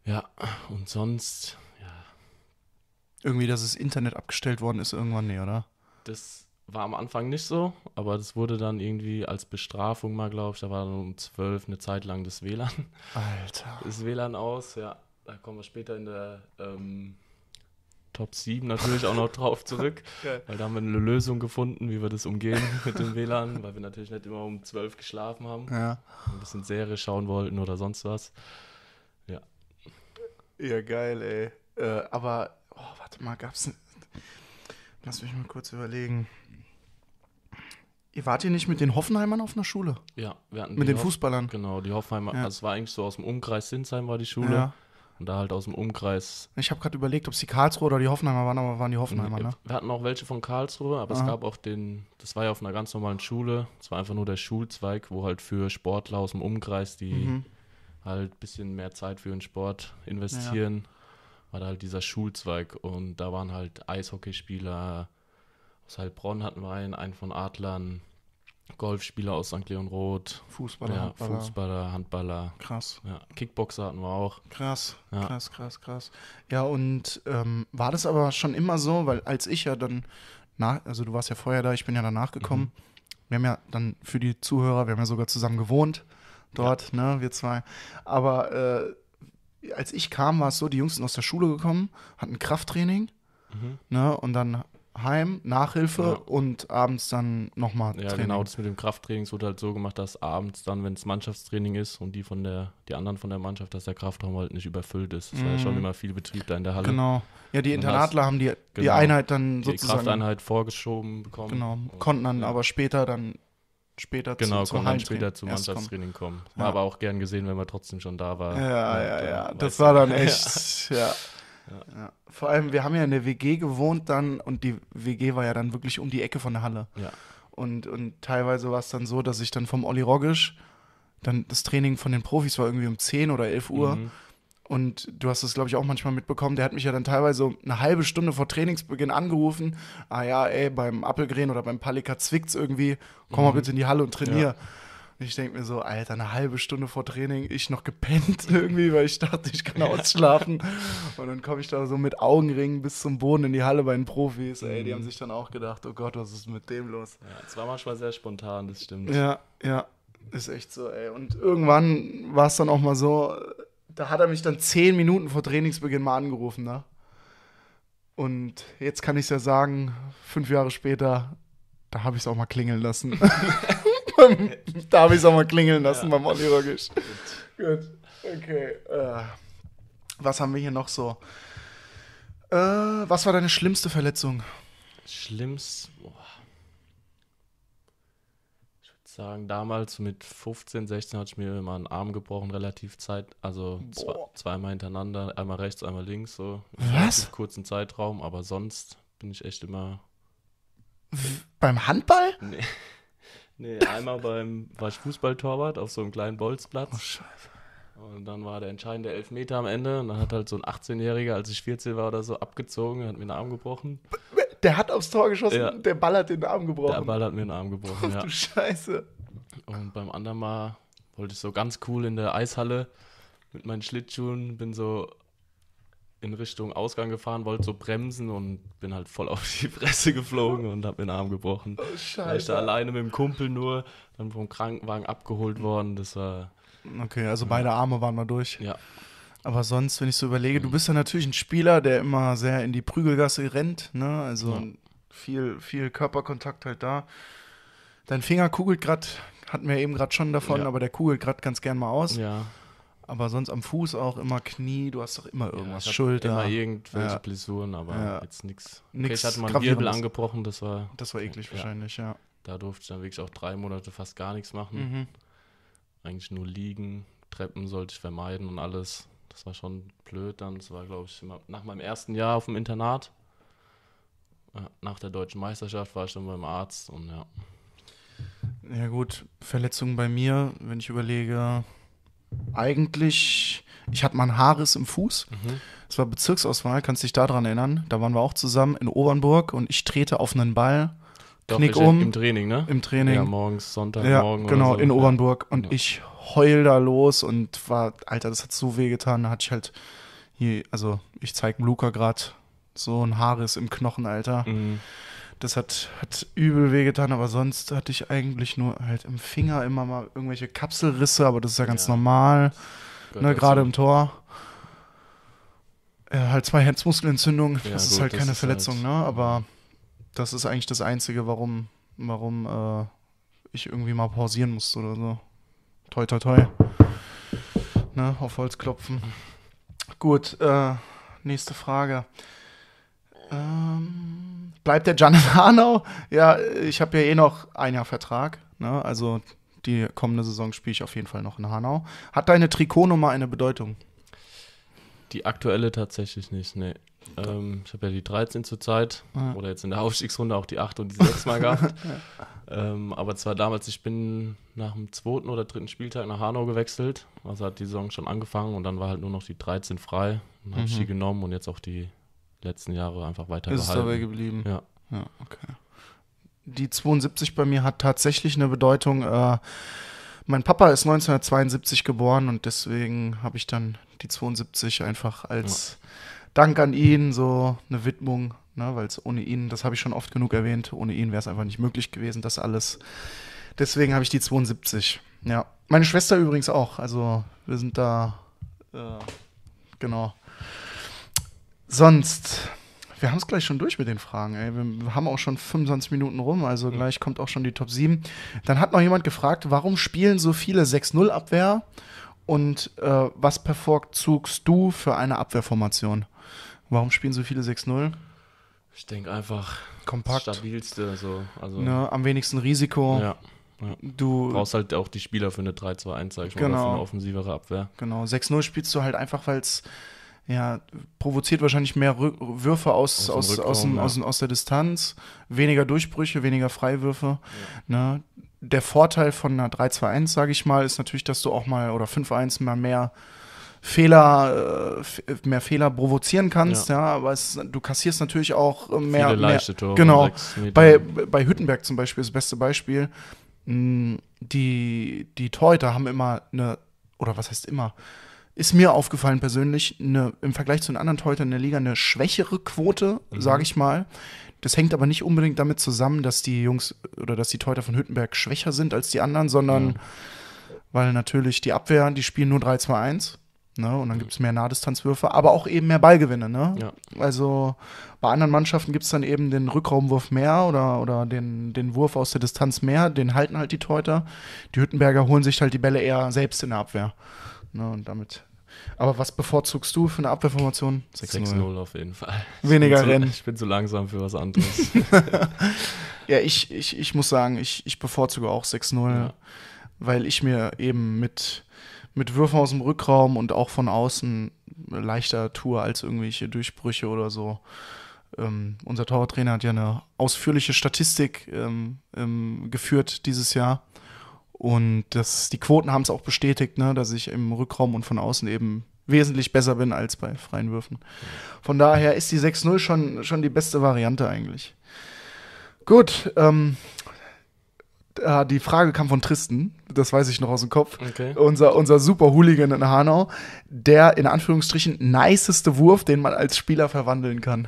Ja, und sonst, ja. Irgendwie, dass das Internet abgestellt worden ist irgendwann, nee, oder? Das war am Anfang nicht so, aber das wurde dann irgendwie als Bestrafung mal, glaube ich, da war dann um 12 eine Zeit lang das WLAN. Alter. Das WLAN aus, ja da kommen wir später in der ähm, Top 7 natürlich auch noch drauf zurück, *laughs* okay. weil da haben wir eine Lösung gefunden, wie wir das umgehen *laughs* mit dem WLAN, weil wir natürlich nicht immer um 12 geschlafen haben, ja. ein bisschen Serie schauen wollten oder sonst was. Ja. Ja, geil, ey. Äh, aber, oh, warte mal, gab's. Lass mich mal kurz überlegen. Ihr wart hier nicht mit den Hoffenheimern auf einer Schule? Ja, wir hatten. Mit den Hoff Fußballern? Genau, die Hoffenheimer. Ja. Also es war eigentlich so aus dem Umkreis Sinsheim war die Schule. Ja. Und da halt aus dem Umkreis. Ich habe gerade überlegt, ob es die Karlsruhe oder die Hoffenheimer waren, aber waren die Hoffenheimer, ne? Wir hatten auch welche von Karlsruhe, aber Aha. es gab auch den, das war ja auf einer ganz normalen Schule. Es war einfach nur der Schulzweig, wo halt für Sportler aus dem Umkreis, die mhm. halt ein bisschen mehr Zeit für den Sport investieren, ja. war da halt dieser Schulzweig. Und da waren halt Eishockeyspieler aus Heilbronn hatten wir einen, einen von Adlern. Golfspieler aus St. Leon Roth. Fußballer, ja, Handballer. Fußballer, Handballer. Krass. Ja, Kickboxer hatten wir auch. Krass, ja. krass, krass, krass. Ja, und ähm, war das aber schon immer so, weil als ich ja dann, nach, also du warst ja vorher da, ich bin ja danach gekommen. Mhm. Wir haben ja dann für die Zuhörer, wir haben ja sogar zusammen gewohnt dort, ja. ne, wir zwei. Aber äh, als ich kam, war es so, die Jungs sind aus der Schule gekommen, hatten Krafttraining. Mhm. Ne, und dann Heim, Nachhilfe ja. und abends dann nochmal ja, Genau, das mit dem Krafttraining wurde halt so gemacht, dass abends dann, wenn es Mannschaftstraining ist und die von der, die anderen von der Mannschaft, dass der Kraftraum halt nicht überfüllt ist. Das mm. war ja schon mhm. immer viel Betrieb da in der Halle. Genau. Ja, die Internatler hast, haben die, die genau. Einheit dann sozusagen. Die Krafteinheit vorgeschoben bekommen. Genau, konnten dann ja. aber später dann später genau, zu, dann später zum Mannschaftstraining kommen. kommen. War ja. aber auch gern gesehen, wenn man trotzdem schon da war. Ja, ja, ja. Äh, das war dann echt, *laughs* ja. Ja. Ja. Vor allem, wir haben ja in der WG gewohnt dann und die WG war ja dann wirklich um die Ecke von der Halle. Ja. Und, und teilweise war es dann so, dass ich dann vom Olli Rogisch, dann das Training von den Profis war irgendwie um 10 oder 11 Uhr. Mhm. Und du hast das, glaube ich, auch manchmal mitbekommen. Der hat mich ja dann teilweise eine halbe Stunde vor Trainingsbeginn angerufen. Ah ja, ey, beim Appelgren oder beim Palika zwickt's irgendwie. Komm mhm. mal bitte in die Halle und trainier. Ja. Und ich denke mir so, Alter, eine halbe Stunde vor Training, ich noch gepennt *laughs* irgendwie, weil ich dachte, ich kann ausschlafen. und dann komme ich da so mit Augenringen bis zum Boden in die Halle bei den Profis. Ey, die mhm. haben sich dann auch gedacht, oh Gott, was ist mit dem los? Ja, es war manchmal sehr spontan, das stimmt. Ja, ja, ist echt so, ey. Und irgendwann war es dann auch mal so, da hat er mich dann zehn Minuten vor Trainingsbeginn mal angerufen, ne? Und jetzt kann ich es ja sagen, fünf Jahre später, da habe ich es auch mal klingeln lassen. *laughs* da habe ich es auch mal klingeln lassen ja. beim Olli Roggisch. Gut. Okay. Äh, was haben wir hier noch so? Äh, was war deine schlimmste Verletzung? Schlimmst. Ich würde sagen, damals mit 15, 16 hatte ich mir immer einen Arm gebrochen, relativ Zeit. Also zwei, zweimal hintereinander, einmal rechts, einmal links, so. Was? kurzen Zeitraum, aber sonst bin ich echt immer. W beim Handball? Nee. Nee, einmal beim, war ich Fußballtorwart auf so einem kleinen Bolzplatz. Oh, Scheiße. Und dann war der entscheidende Elfmeter am Ende. Und dann hat halt so ein 18-Jähriger, als ich 14 war oder so, abgezogen, hat mir den Arm gebrochen. Der hat aufs Tor geschossen, ja. der Ball hat den Arm gebrochen. Der Ball hat mir den Arm gebrochen, ja. Du Scheiße. Und beim anderen Mal wollte ich so ganz cool in der Eishalle mit meinen Schlittschuhen, bin so in Richtung Ausgang gefahren, wollte so bremsen und bin halt voll *laughs* auf die Fresse geflogen und habe mir den Arm gebrochen. Oh, scheiße. War ich da alleine mit dem Kumpel nur, dann vom Krankenwagen abgeholt worden. Das war. Okay, also beide Arme waren mal durch. Ja. Aber sonst, wenn ich so überlege, du bist ja natürlich ein Spieler, der immer sehr in die Prügelgasse rennt, ne? Also ja. viel, viel Körperkontakt halt da. Dein Finger kugelt gerade, hatten wir eben gerade schon davon, ja. aber der kugelt gerade ganz gern mal aus. Ja. Aber sonst am Fuß auch immer Knie, du hast doch immer irgendwas. Ja, Schulter. Immer irgendwelche ja. Blessuren, aber ja. jetzt nichts. Nix hat man einen Wirbel angebrochen, das war. Das war eklig wahrscheinlich, ja. Da durfte ich dann wirklich auch drei Monate fast gar nichts machen. Mhm. Eigentlich nur liegen, Treppen sollte ich vermeiden und alles. Das war schon blöd dann. Das war, glaube ich, nach meinem ersten Jahr auf dem Internat. Nach der deutschen Meisterschaft war ich dann beim Arzt und ja. Ja, gut, Verletzungen bei mir, wenn ich überlege, eigentlich, ich hatte mal ein Haares im Fuß. Mhm. Das war Bezirksauswahl, kannst dich daran erinnern. Da waren wir auch zusammen in Obernburg und ich trete auf einen Ball. Knick um. Im Training, ne? Im Training. Ja, morgens, Sonntagmorgen. Ja, genau, so. in Obernburg. Und ja. ich heul da los und war, Alter, das hat so weh getan. Da hatte ich halt hier, also ich zeig Luca gerade so ein Haares im Knochen, Alter. Mhm. Das hat, hat übel wehgetan, aber sonst hatte ich eigentlich nur halt im Finger immer mal irgendwelche Kapselrisse, aber das ist ja ganz ja. normal. Ne, gerade im Tor. Äh, halt zwei Herzmuskelentzündungen, ja, das gut, halt ist halt keine Verletzung, halt ne? Aber mhm. das ist eigentlich das Einzige, warum, warum äh, ich irgendwie mal pausieren musste oder so. Toi, toi, toi. Ne, auf Holz klopfen. Gut, äh, nächste Frage. Ähm bleibt der Jan in Hanau? Ja, ich habe ja eh noch ein Jahr Vertrag. Ne? Also die kommende Saison spiele ich auf jeden Fall noch in Hanau. Hat deine Trikotnummer eine Bedeutung? Die aktuelle tatsächlich nicht, nee. Ähm, ich habe ja die 13 zurzeit ah, ja. oder jetzt in der Aufstiegsrunde auch die 8 und die 6 mal gehabt. ja. *laughs* ähm, aber zwar damals, ich bin nach dem zweiten oder dritten Spieltag nach Hanau gewechselt. Also hat die Saison schon angefangen und dann war halt nur noch die 13 frei. Dann habe ich die mhm. genommen und jetzt auch die letzten Jahre einfach weiter Ist gehalten. dabei geblieben. Ja. ja. okay. Die 72 bei mir hat tatsächlich eine Bedeutung. Äh, mein Papa ist 1972 geboren und deswegen habe ich dann die 72 einfach als ja. Dank an ihn, so eine Widmung, ne, weil es ohne ihn, das habe ich schon oft genug erwähnt, ohne ihn wäre es einfach nicht möglich gewesen, das alles. Deswegen habe ich die 72. Ja. Meine Schwester übrigens auch. Also wir sind da. Äh, genau. Sonst, wir haben es gleich schon durch mit den Fragen. Ey. Wir haben auch schon 25 Minuten rum, also mhm. gleich kommt auch schon die Top 7. Dann hat noch jemand gefragt, warum spielen so viele 6-0-Abwehr und äh, was bevorzugst du für eine Abwehrformation? Warum spielen so viele 6-0? Ich denke einfach kompakt, stabilste, so. Also, also ne, am wenigsten Risiko. Ja. Ja. Du brauchst halt auch die Spieler für eine 3-2-1, sag ich genau. mal, für eine offensivere Abwehr. Genau, 6-0 spielst du halt einfach, weil es ja, provoziert wahrscheinlich mehr Rück Würfe aus, aus, aus, aus, dem, ja. aus, aus, der Distanz, weniger Durchbrüche, weniger Freiwürfe. Ja. Ne? Der Vorteil von einer 3-2-1, sage ich mal, ist natürlich, dass du auch mal oder 5-1 mal mehr Fehler, äh, mehr Fehler provozieren kannst, ja, ja aber es, du kassierst natürlich auch mehr. Viele leichte Tore. Genau. Bei, bei Hüttenberg zum Beispiel ist das beste Beispiel. Hm, die, die Torhüter haben immer eine, oder was heißt immer, ist mir aufgefallen persönlich eine, im Vergleich zu den anderen Torhütern in der Liga eine schwächere Quote, mhm. sage ich mal. Das hängt aber nicht unbedingt damit zusammen, dass die Jungs oder dass die Torhüter von Hüttenberg schwächer sind als die anderen, sondern ja. weil natürlich die Abwehr, die spielen nur 3-2-1. Ne, und dann mhm. gibt es mehr Nahdistanzwürfe, aber auch eben mehr Ballgewinne. Ne? Ja. Also bei anderen Mannschaften gibt es dann eben den Rückraumwurf mehr oder, oder den, den Wurf aus der Distanz mehr, den halten halt die Teuter. Die Hüttenberger holen sich halt die Bälle eher selbst in der Abwehr. Ne, und damit. Aber was bevorzugst du für eine Abwehrformation? 6-0 auf jeden Fall. Weniger ich Rennen. *laughs* ich bin zu langsam für was anderes. *laughs* ja, ich, ich, ich muss sagen, ich, ich bevorzuge auch 6-0, ja. weil ich mir eben mit, mit Würfen aus dem Rückraum und auch von außen leichter tue als irgendwelche Durchbrüche oder so. Ähm, unser Torwarttrainer hat ja eine ausführliche Statistik ähm, ähm, geführt dieses Jahr. Und das, die Quoten haben es auch bestätigt, ne, dass ich im Rückraum und von außen eben wesentlich besser bin als bei freien Würfen. Von daher ist die 6-0 schon, schon die beste Variante eigentlich. Gut, ähm, die Frage kam von Tristan, das weiß ich noch aus dem Kopf. Okay. Unser, unser super Hooligan in Hanau, der in Anführungsstrichen niceste Wurf, den man als Spieler verwandeln kann.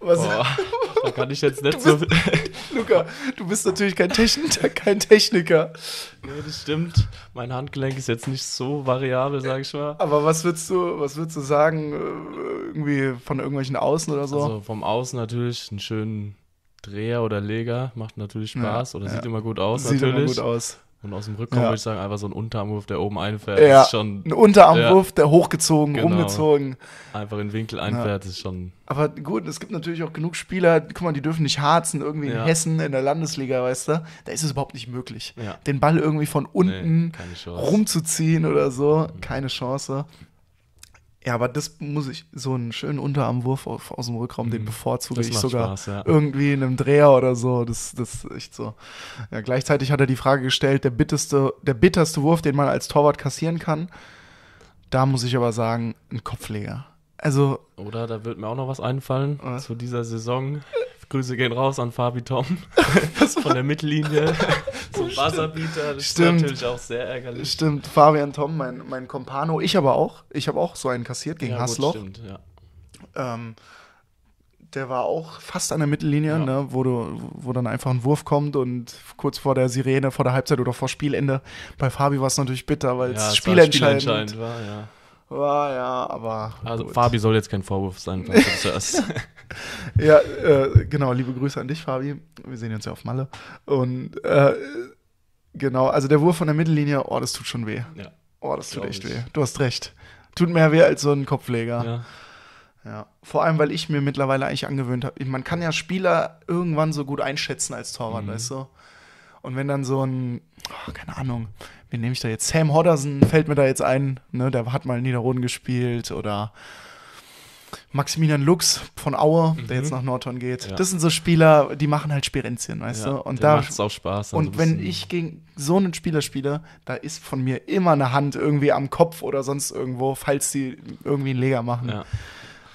Was, *laughs* Da kann ich jetzt nicht bist, so. Luca, du bist natürlich kein Techniker, kein Techniker. Nee, das stimmt. Mein Handgelenk ist jetzt nicht so variabel, sag ich mal. Aber was würdest du, was würdest du sagen, äh, irgendwie von irgendwelchen Außen oder so? Also vom Außen natürlich einen schönen Dreher oder Leger, macht natürlich Spaß ja, oder ja. sieht immer gut aus. Sieht natürlich. immer gut aus. Und aus dem Rückraum ja. würde ich sagen, einfach so ein Unterarmwurf, der oben einfährt. Ja, ist schon, ein Unterarmwurf, ja. der hochgezogen, genau. rumgezogen. Einfach in den Winkel einfährt, ja. ist schon. Aber gut, es gibt natürlich auch genug Spieler, guck mal, die dürfen nicht harzen, irgendwie in Hessen, in der Landesliga, weißt du. Da ist es überhaupt nicht möglich. Den Ball irgendwie von unten nee, rumzuziehen oder so, mhm. keine Chance. Ja, aber das muss ich, so einen schönen Unterarmwurf aus, aus dem Rückraum, mhm. den bevorzuge das ich sogar Spaß, ja. irgendwie in einem Dreher oder so. Das, das ist echt so. Ja, gleichzeitig hat er die Frage gestellt, der bitterste, der bitterste Wurf, den man als Torwart kassieren kann. Da muss ich aber sagen, ein Kopfleger. Also. Oder da wird mir auch noch was einfallen was? zu dieser Saison. Grüße gehen raus an Fabi Tom *laughs* von der Mittellinie. *laughs* Wasserbieter, Das Stimmt. ist natürlich auch sehr ärgerlich. Stimmt, Fabian Tom, mein, mein Kompano, ich aber auch. Ich habe auch so einen kassiert gegen ja, Hassloch. Gut, stimmt, ja. Ähm, der war auch fast an der Mittellinie, ja. ne, wo, du, wo dann einfach ein Wurf kommt und kurz vor der Sirene, vor der Halbzeit oder vor Spielende. Bei Fabi war es natürlich bitter, weil es spielentscheidend, war. spielentscheidend war. Ja. War ja, aber. Also, gut. Fabi soll jetzt kein Vorwurf sein, falls du das *laughs* ja, äh, genau. Liebe Grüße an dich, Fabi. Wir sehen uns ja auf Malle. Und äh, Genau, also der Wurf von der Mittellinie, oh, das tut schon weh. Ja. Oh, das tut echt ich. weh. Du hast recht. Tut mehr weh als so ein Kopfleger. Ja. Ja, vor allem, weil ich mir mittlerweile eigentlich angewöhnt habe, man kann ja Spieler irgendwann so gut einschätzen als Torwart, mhm. weißt du? Und wenn dann so ein, oh, keine Ahnung, wie nehme ich da jetzt? Sam Hodderson fällt mir da jetzt ein, ne? Der hat mal in Niederroden gespielt oder Maximilian Lux von Aue, mhm. der jetzt mhm. nach Nordhorn geht. Ja. Das sind so Spieler, die machen halt Sperenzchen, weißt ja, du? Und da macht's auch Spaß. Also und wenn ich gegen so einen Spieler spiele, da ist von mir immer eine Hand irgendwie am Kopf oder sonst irgendwo, falls die irgendwie einen Leger machen. Ja.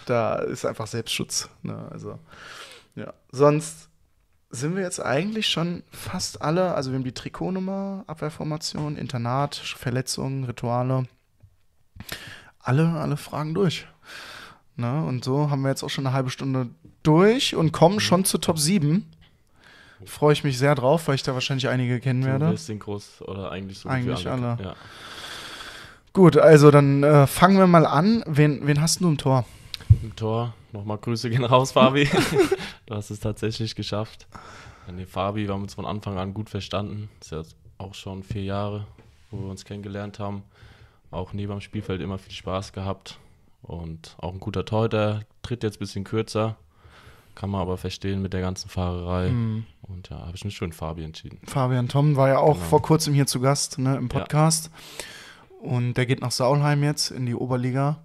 Da ist einfach Selbstschutz. Ne? Also, ja. Sonst sind wir jetzt eigentlich schon fast alle, also wir haben die Trikotnummer, Abwehrformation, Internat, Verletzungen, Rituale. Alle, alle Fragen durch. Ne? Und so haben wir jetzt auch schon eine halbe Stunde durch und kommen mhm. schon zur Top 7. Freue ich mich sehr drauf, weil ich da wahrscheinlich einige kennen werde. Du den groß oder eigentlich so Eigentlich alle. Ja. Gut, also dann äh, fangen wir mal an. Wen, wen hast du im Tor? Im Tor, nochmal Grüße gehen raus, Fabi. *laughs* du hast es tatsächlich geschafft. Nee, Fabi, wir haben uns von Anfang an gut verstanden. Das ist ja auch schon vier Jahre, wo wir uns kennengelernt haben. Auch neben dem Spielfeld immer viel Spaß gehabt. Und auch ein guter Torhüter, tritt jetzt ein bisschen kürzer. Kann man aber verstehen mit der ganzen Fahrerei. Mhm. Und ja, habe ich mich für Fabian entschieden. Fabian Tom war ja auch genau. vor kurzem hier zu Gast ne, im Podcast. Ja. Und der geht nach Saulheim jetzt in die Oberliga.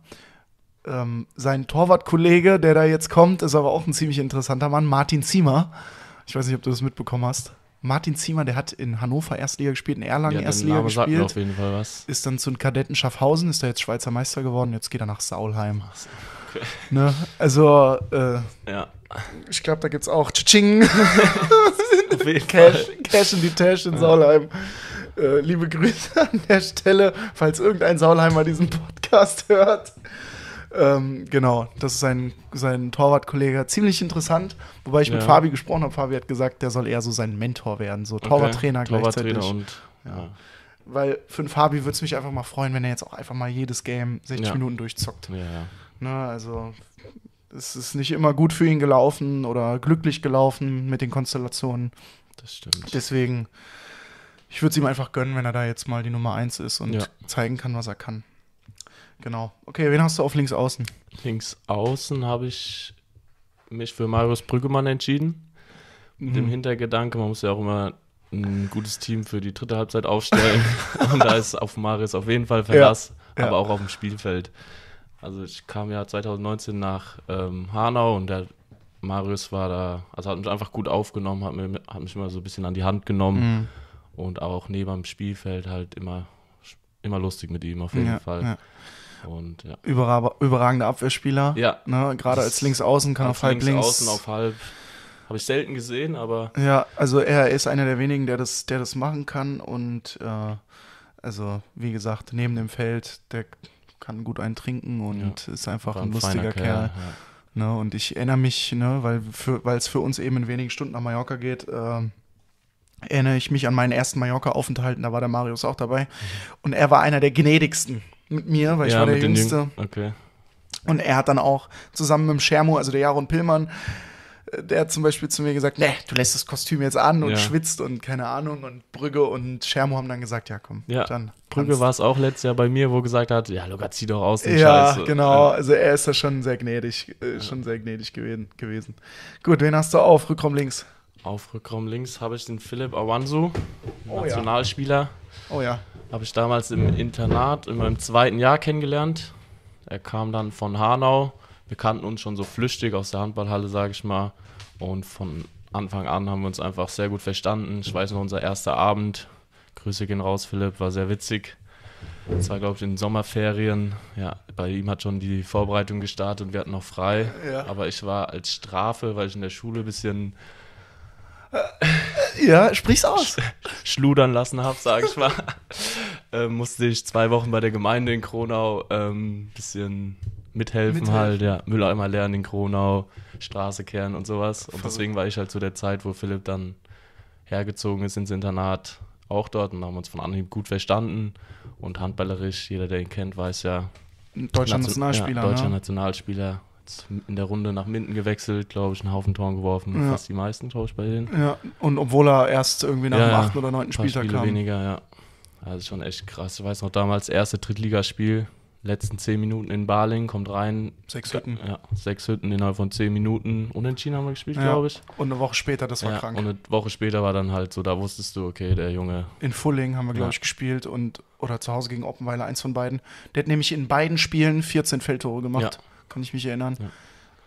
Ähm, sein Torwartkollege, der da jetzt kommt, ist aber auch ein ziemlich interessanter Mann, Martin Ziemer. Ich weiß nicht, ob du das mitbekommen hast. Martin Ziemer, der hat in Hannover Erstliga gespielt, in Erlangen ja, Erstliga gespielt. auf jeden Fall was. Ist dann zu den Kadetten Schaffhausen, ist da jetzt Schweizer Meister geworden, jetzt geht er nach Saulheim. Okay. Ne? Also, äh, ja. ich glaube, da gibt es auch Tsching. *laughs* Cash, Cash in die Tash in ja. Saulheim. Äh, liebe Grüße an der Stelle, falls irgendein Saulheimer diesen Podcast hört. Ähm, genau, das ist sein, sein Torwartkollege. Ziemlich interessant, wobei ich ja. mit Fabi gesprochen habe. Fabi hat gesagt, der soll eher so sein Mentor werden, so okay. Torwarttrainer gleichzeitig. und, ja. Weil für einen Fabi würde es mich einfach mal freuen, wenn er jetzt auch einfach mal jedes Game 60 Minuten durchzockt. Na, ne, also es ist nicht immer gut für ihn gelaufen oder glücklich gelaufen mit den Konstellationen. Das stimmt. Deswegen, ich würde es ihm einfach gönnen, wenn er da jetzt mal die Nummer 1 ist und ja. zeigen kann, was er kann. Genau. Okay, wen hast du auf links außen? Links außen habe ich mich für Marius Brüggemann entschieden. Mit mhm. dem Hintergedanke, man muss ja auch immer ein gutes Team für die dritte Halbzeit aufstellen. *laughs* Und da ist auf Marius auf jeden Fall Verlass, ja, aber auch auf dem Spielfeld. Also ich kam ja 2019 nach ähm, Hanau und der Marius war da, also hat mich einfach gut aufgenommen, hat, mir, hat mich immer so ein bisschen an die Hand genommen mhm. und auch neben dem Spielfeld halt immer, immer lustig mit ihm auf jeden ja, Fall. Und, ja. Überra überragender Abwehrspieler. Ja. Ne? Gerade als Linksaußen kann auf halb links. Außen auf halb. Habe ich selten gesehen, aber. Ja, also er ist einer der wenigen, der das, der das machen kann. Und äh, also, wie gesagt, neben dem Feld, der kann gut eintrinken und ja. ist einfach War ein, lustiger Kerl. Kerl ja. ne? Und ich erinnere mich, ne, weil es für, uns eben in wenigen Stunden nach Mallorca geht, äh, erinnere ich mich an meinen ersten mallorca aufenthalten da war der Marius auch dabei. Mhm. Und er war einer der gnädigsten mit mir, weil ja, ich war der Jüngste. Okay. Und er hat dann auch zusammen mit dem Schermo, also der Jaron Pillmann, äh, der hat zum Beispiel zu mir gesagt, ne, du lässt das Kostüm jetzt an und ja. schwitzt und keine Ahnung. Und Brügge und Schermo haben dann gesagt, ja komm, ja. dann. Brügge war es auch letztes Jahr bei mir, wo er gesagt hat, ja, Luca, zieh doch aus den ja, Scheiß. Genau, ja. also er ist da schon sehr gnädig, äh, schon sehr gnädig gewesen, gewesen. Gut, wen hast du auf? Rückraum links. Auf Rückraum links habe ich den Philipp Awansu, oh, Nationalspieler. Oh ja. Habe ich damals im Internat, in meinem zweiten Jahr kennengelernt. Er kam dann von Hanau. Wir kannten uns schon so flüchtig aus der Handballhalle, sage ich mal. Und von Anfang an haben wir uns einfach sehr gut verstanden. Ich weiß noch, unser erster Abend. Grüße gehen raus, Philipp, war sehr witzig. Das war, glaube ich, in den Sommerferien. Ja, bei ihm hat schon die Vorbereitung gestartet und wir hatten noch frei. Ja. Aber ich war als Strafe, weil ich in der Schule ein bisschen ja, sprich's aus. Schludern lassen habe, sag ich mal. *laughs* äh, musste ich zwei Wochen bei der Gemeinde in Kronau ähm, bisschen mithelfen, mithelfen, halt, ja. Mülleimer lernen in Kronau, Straße kehren und sowas. Und deswegen war ich halt zu der Zeit, wo Philipp dann hergezogen ist ins Internat, auch dort und haben uns von Anhieb gut verstanden. Und handballerisch, jeder, der ihn kennt, weiß ja. Deutscher Nation Nationalspieler. Ja, deutscher ne? Nationalspieler, in der Runde nach Minden gewechselt, glaube ich, einen Haufen Toren geworfen. Ja. Fast die meisten, glaube ich, bei denen. Ja, und obwohl er erst irgendwie nach ja, dem achten oder neunten Spieltag Spiele kam. weniger, ja. Also schon echt krass. Ich weiß noch damals, erste Drittligaspiel, letzten zehn Minuten in Baling, kommt rein. Sechs Hütten. Ja, sechs Hütten innerhalb von zehn Minuten. Unentschieden haben wir gespielt, ja. glaube ich. Und eine Woche später, das war ja, krank. Und eine Woche später war dann halt so, da wusstest du, okay, der Junge. In Fulling haben wir, glaube ja. ich, gespielt und oder zu Hause gegen Oppenweiler, eins von beiden. Der hat nämlich in beiden Spielen 14 Feldtore gemacht. Ja kann ich mich erinnern. Ja.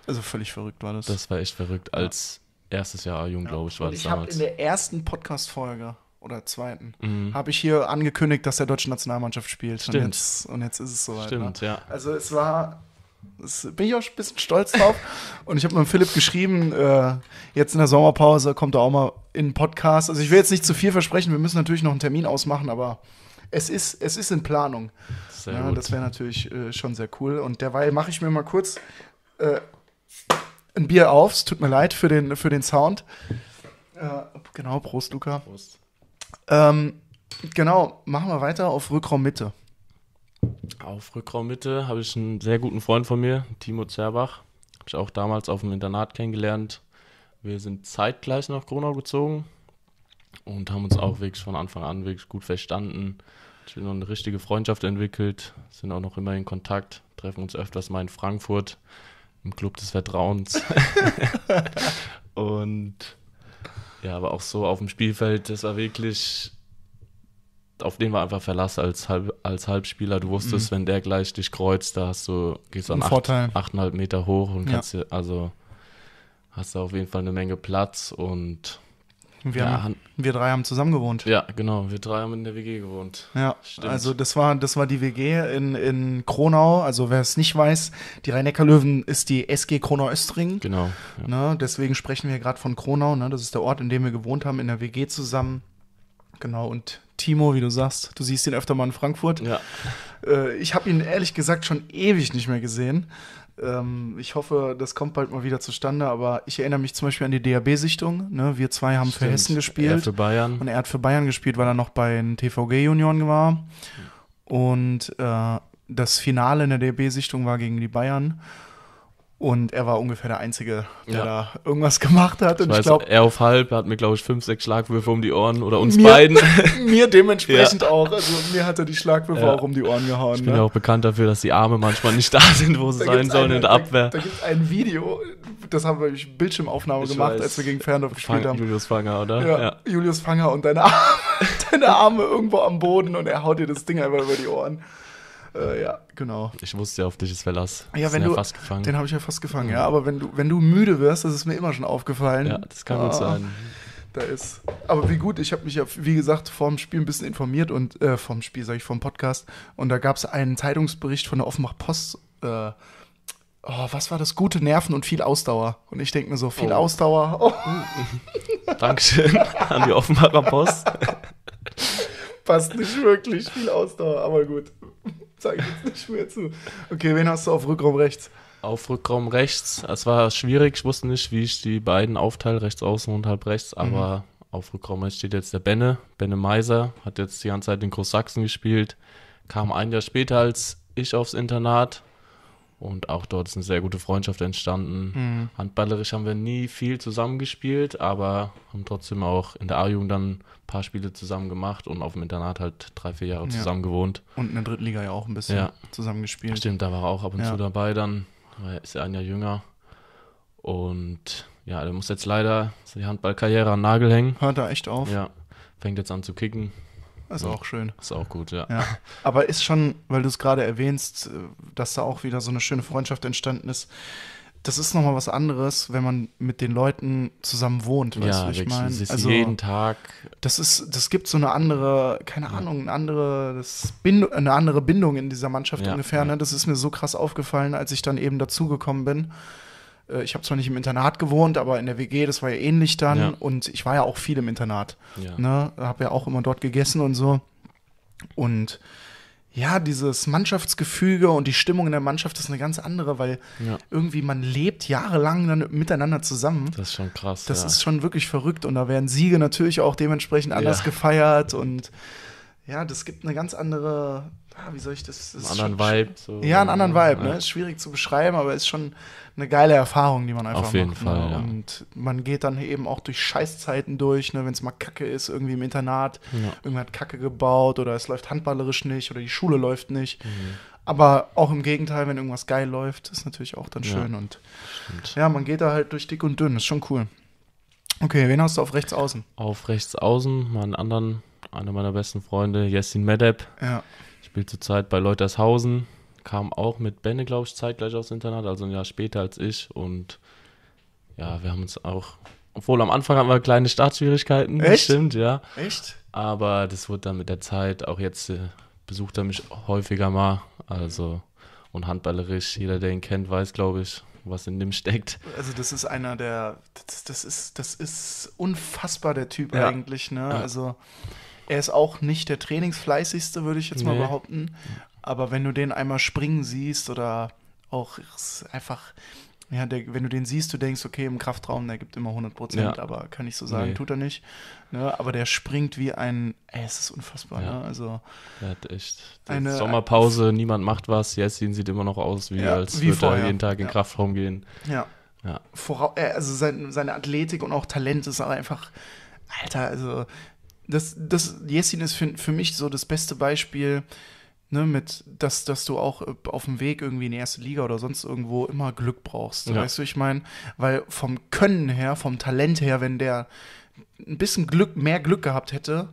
Also völlig verrückt war das. Das war echt verrückt. Als erstes Jahr jung, jugend glaube ich, war und das ich damals. In der ersten Podcast-Folge oder zweiten mhm. habe ich hier angekündigt, dass der deutsche Nationalmannschaft spielt. Stimmt. Und jetzt, und jetzt ist es soweit. Ne? Stimmt, ne? ja. Also es war das bin ich auch ein bisschen stolz drauf. *laughs* Und ich habe mit Philipp geschrieben, äh, jetzt in der Sommerpause kommt er auch mal in den Podcast. Also ich will jetzt nicht zu viel versprechen, wir müssen natürlich noch einen Termin ausmachen, aber es ist, es ist in Planung. Sehr ja, gut. Das wäre natürlich äh, schon sehr cool. Und derweil mache ich mir mal kurz äh, ein Bier auf. Es tut mir leid für den, für den Sound. Äh, genau, Prost, Luca. Prost. Ähm, genau, machen wir weiter auf Rückraum Mitte. Auf Rückraum Mitte habe ich einen sehr guten Freund von mir, Timo Zerbach. Habe ich auch damals auf dem Internat kennengelernt. Wir sind zeitgleich nach Gronau gezogen und haben uns auch wirklich von Anfang an wirklich gut verstanden. Schön noch eine richtige Freundschaft entwickelt, sind auch noch immer in Kontakt, treffen uns öfters mal in Frankfurt im Club des Vertrauens. *laughs* und ja, aber auch so auf dem Spielfeld, das war wirklich, auf den war einfach Verlass als, Halb, als Halbspieler. Du wusstest, mhm. wenn der gleich dich kreuzt, da hast du, gehst du an 8,5 Meter hoch und kannst ja. dir, also hast du auf jeden Fall eine Menge Platz und wir ja, haben wir drei haben zusammen gewohnt. Ja, genau. Wir drei haben in der WG gewohnt. Ja, Stimmt. also das war, das war die WG in, in Kronau. Also wer es nicht weiß, die Rhein-Neckar-Löwen ist die SG Kronau-Östring. Genau. Ja. Ne, deswegen sprechen wir gerade von Kronau. Ne? Das ist der Ort, in dem wir gewohnt haben, in der WG zusammen. Genau, und Timo, wie du sagst, du siehst ihn öfter mal in Frankfurt. Ja. Äh, ich habe ihn ehrlich gesagt schon ewig nicht mehr gesehen. Ähm, ich hoffe, das kommt bald mal wieder zustande, aber ich erinnere mich zum Beispiel an die DAB-Sichtung. Ne? Wir zwei haben Stimmt. für Hessen gespielt. Er für Bayern. Und er hat für Bayern gespielt, weil er noch bei den TVG-Junioren war. Und äh, das Finale in der DAB-Sichtung war gegen die Bayern. Und er war ungefähr der Einzige, der ja. da irgendwas gemacht hat. Ich und ich glaube. Er auf halb hat mir, glaube ich, fünf, sechs Schlagwürfe um die Ohren oder uns mir, beiden. *laughs* mir dementsprechend ja. auch. Also mir hat er die Schlagwürfe ja. auch um die Ohren gehauen. Ich bin ne? ja auch bekannt dafür, dass die Arme manchmal nicht *laughs* da sind, wo sie da sein sollen eine, in der Abwehr. Da, da gibt es ein Video, das haben wir durch Bildschirmaufnahme ich gemacht, weiß, als wir gegen Ferndorf gespielt haben. Julius Fanger, oder? Ja, Julius Fanger und deine Arme, *laughs* deine Arme irgendwo am Boden und er haut dir das Ding einfach über die Ohren. Äh, ja, genau. Ich wusste ja, auf dich ist Verlass. Ja, das wenn du, ja fast gefangen. Den habe ich ja fast gefangen, ja. Mhm. Aber wenn du, wenn du müde wirst, das ist mir immer schon aufgefallen. Ja, das kann ah, gut sein. Da ist. Aber wie gut, ich habe mich ja, wie gesagt, vorm Spiel ein bisschen informiert und äh, vom Spiel, sage ich, vom Podcast. Und da gab es einen Zeitungsbericht von der Offenbach Post. Äh, oh, was war das? Gute Nerven und viel Ausdauer. Und ich denke mir so, viel oh. Ausdauer. Oh. *laughs* Dankeschön an die Offenbacher Post. Passt nicht wirklich viel Ausdauer, aber gut zeige jetzt nicht mehr zu. Okay, wen hast du auf Rückraum rechts? Auf Rückraum rechts. Es war schwierig. Ich wusste nicht, wie ich die beiden aufteile, rechts außen und halb rechts. Mhm. Aber mhm. auf Rückraum rechts steht jetzt der Benne. Benne Meiser hat jetzt die ganze Zeit in Großsachsen gespielt. Kam ein Jahr später als ich aufs Internat. Und auch dort ist eine sehr gute Freundschaft entstanden. Mhm. Handballerisch haben wir nie viel zusammengespielt, aber haben trotzdem auch in der A-Jugend dann ein paar Spiele zusammen gemacht und auf dem Internat halt drei, vier Jahre ja. zusammen gewohnt. Und in der Drittliga ja auch ein bisschen ja. zusammengespielt. Stimmt, da war er auch ab und ja. zu dabei dann. Ist er ein Jahr jünger. Und ja, der muss jetzt leider die Handballkarriere an Nagel hängen. Hört er echt auf? Ja, fängt jetzt an zu kicken. Ist auch schön. Ist auch gut, ja. ja. Aber ist schon, weil du es gerade erwähnst, äh, dass da auch wieder so eine schöne Freundschaft entstanden ist. Das ist nochmal was anderes, wenn man mit den Leuten zusammen wohnt, ja, weißt du, ich meine? Also, jeden Tag. Das ist, das gibt so eine andere, keine ja. Ahnung, eine andere, das Bind, eine andere Bindung in dieser Mannschaft ungefähr. Ne? Das ist mir so krass aufgefallen, als ich dann eben dazugekommen bin äh, ich habe zwar nicht im Internat gewohnt, aber in der WG, das war ja ähnlich dann. Ja. Und ich war ja auch viel im Internat. Ja. Ne? Habe ja auch immer dort gegessen und so. Und ja, dieses Mannschaftsgefüge und die Stimmung in der Mannschaft ist eine ganz andere, weil ja. irgendwie man lebt jahrelang dann miteinander zusammen. Das ist schon krass. Das ja. ist schon wirklich verrückt und da werden Siege natürlich auch dementsprechend anders ja. gefeiert und ja, das gibt eine ganz andere, ah, wie soll ich das? das einen anderen Vibe. So. Ja, einen anderen Vibe. Ne? Ja. Ne? Ist schwierig zu beschreiben, aber ist schon eine geile Erfahrung, die man einfach macht. Auf jeden macht, ne? Fall. Ne? Ja. Und man geht dann eben auch durch Scheißzeiten durch, ne? wenn es mal Kacke ist, irgendwie im Internat, ja. irgendwer hat Kacke gebaut oder es läuft handballerisch nicht oder die Schule läuft nicht. Mhm. Aber auch im Gegenteil, wenn irgendwas geil läuft, ist natürlich auch dann schön. Und Stimmt. ja, man geht da halt durch dick und dünn, ist schon cool. Okay, wen hast du auf rechts außen? Auf rechts außen, mal einen anderen einer meiner besten Freunde, Jessin Medeb. Ja. Spielt zurzeit bei Leutershausen. Kam auch mit Benne, glaube ich, zeitgleich aufs Internat, also ein Jahr später als ich. Und ja, wir haben uns auch, obwohl am Anfang hatten wir kleine Startschwierigkeiten, Echt? stimmt, ja. Echt? Aber das wurde dann mit der Zeit, auch jetzt äh, besucht er mich häufiger mal. Also, und handballerisch, jeder, der ihn kennt, weiß, glaube ich, was in dem steckt. Also das ist einer der, das, das ist, das ist unfassbar der Typ ja. eigentlich, ne? Ja. Also er ist auch nicht der trainingsfleißigste, würde ich jetzt mal behaupten. Aber wenn du den einmal springen siehst oder auch einfach, ja, der, wenn du den siehst, du denkst, okay, im Kraftraum, der gibt immer 100 Prozent, ja. aber kann ich so sagen, nee. tut er nicht. Ne? Aber der springt wie ein, ey, es ist unfassbar. Ja. Ne? Also, der hat echt eine Sommerpause, niemand macht was, Jessin sieht immer noch aus, wie ja, als würde er jeden Tag in den Kraftraum gehen. Ja. Vora äh, also sein, seine Athletik und auch Talent ist einfach, Alter, also das, das Jessin ist für, für mich so das beste Beispiel, ne, mit, dass, dass du auch äh, auf dem Weg irgendwie in die erste Liga oder sonst irgendwo immer Glück brauchst. Ja. Weißt du, ich meine, weil vom Können her, vom Talent her, wenn der ein bisschen Glück, mehr Glück gehabt hätte,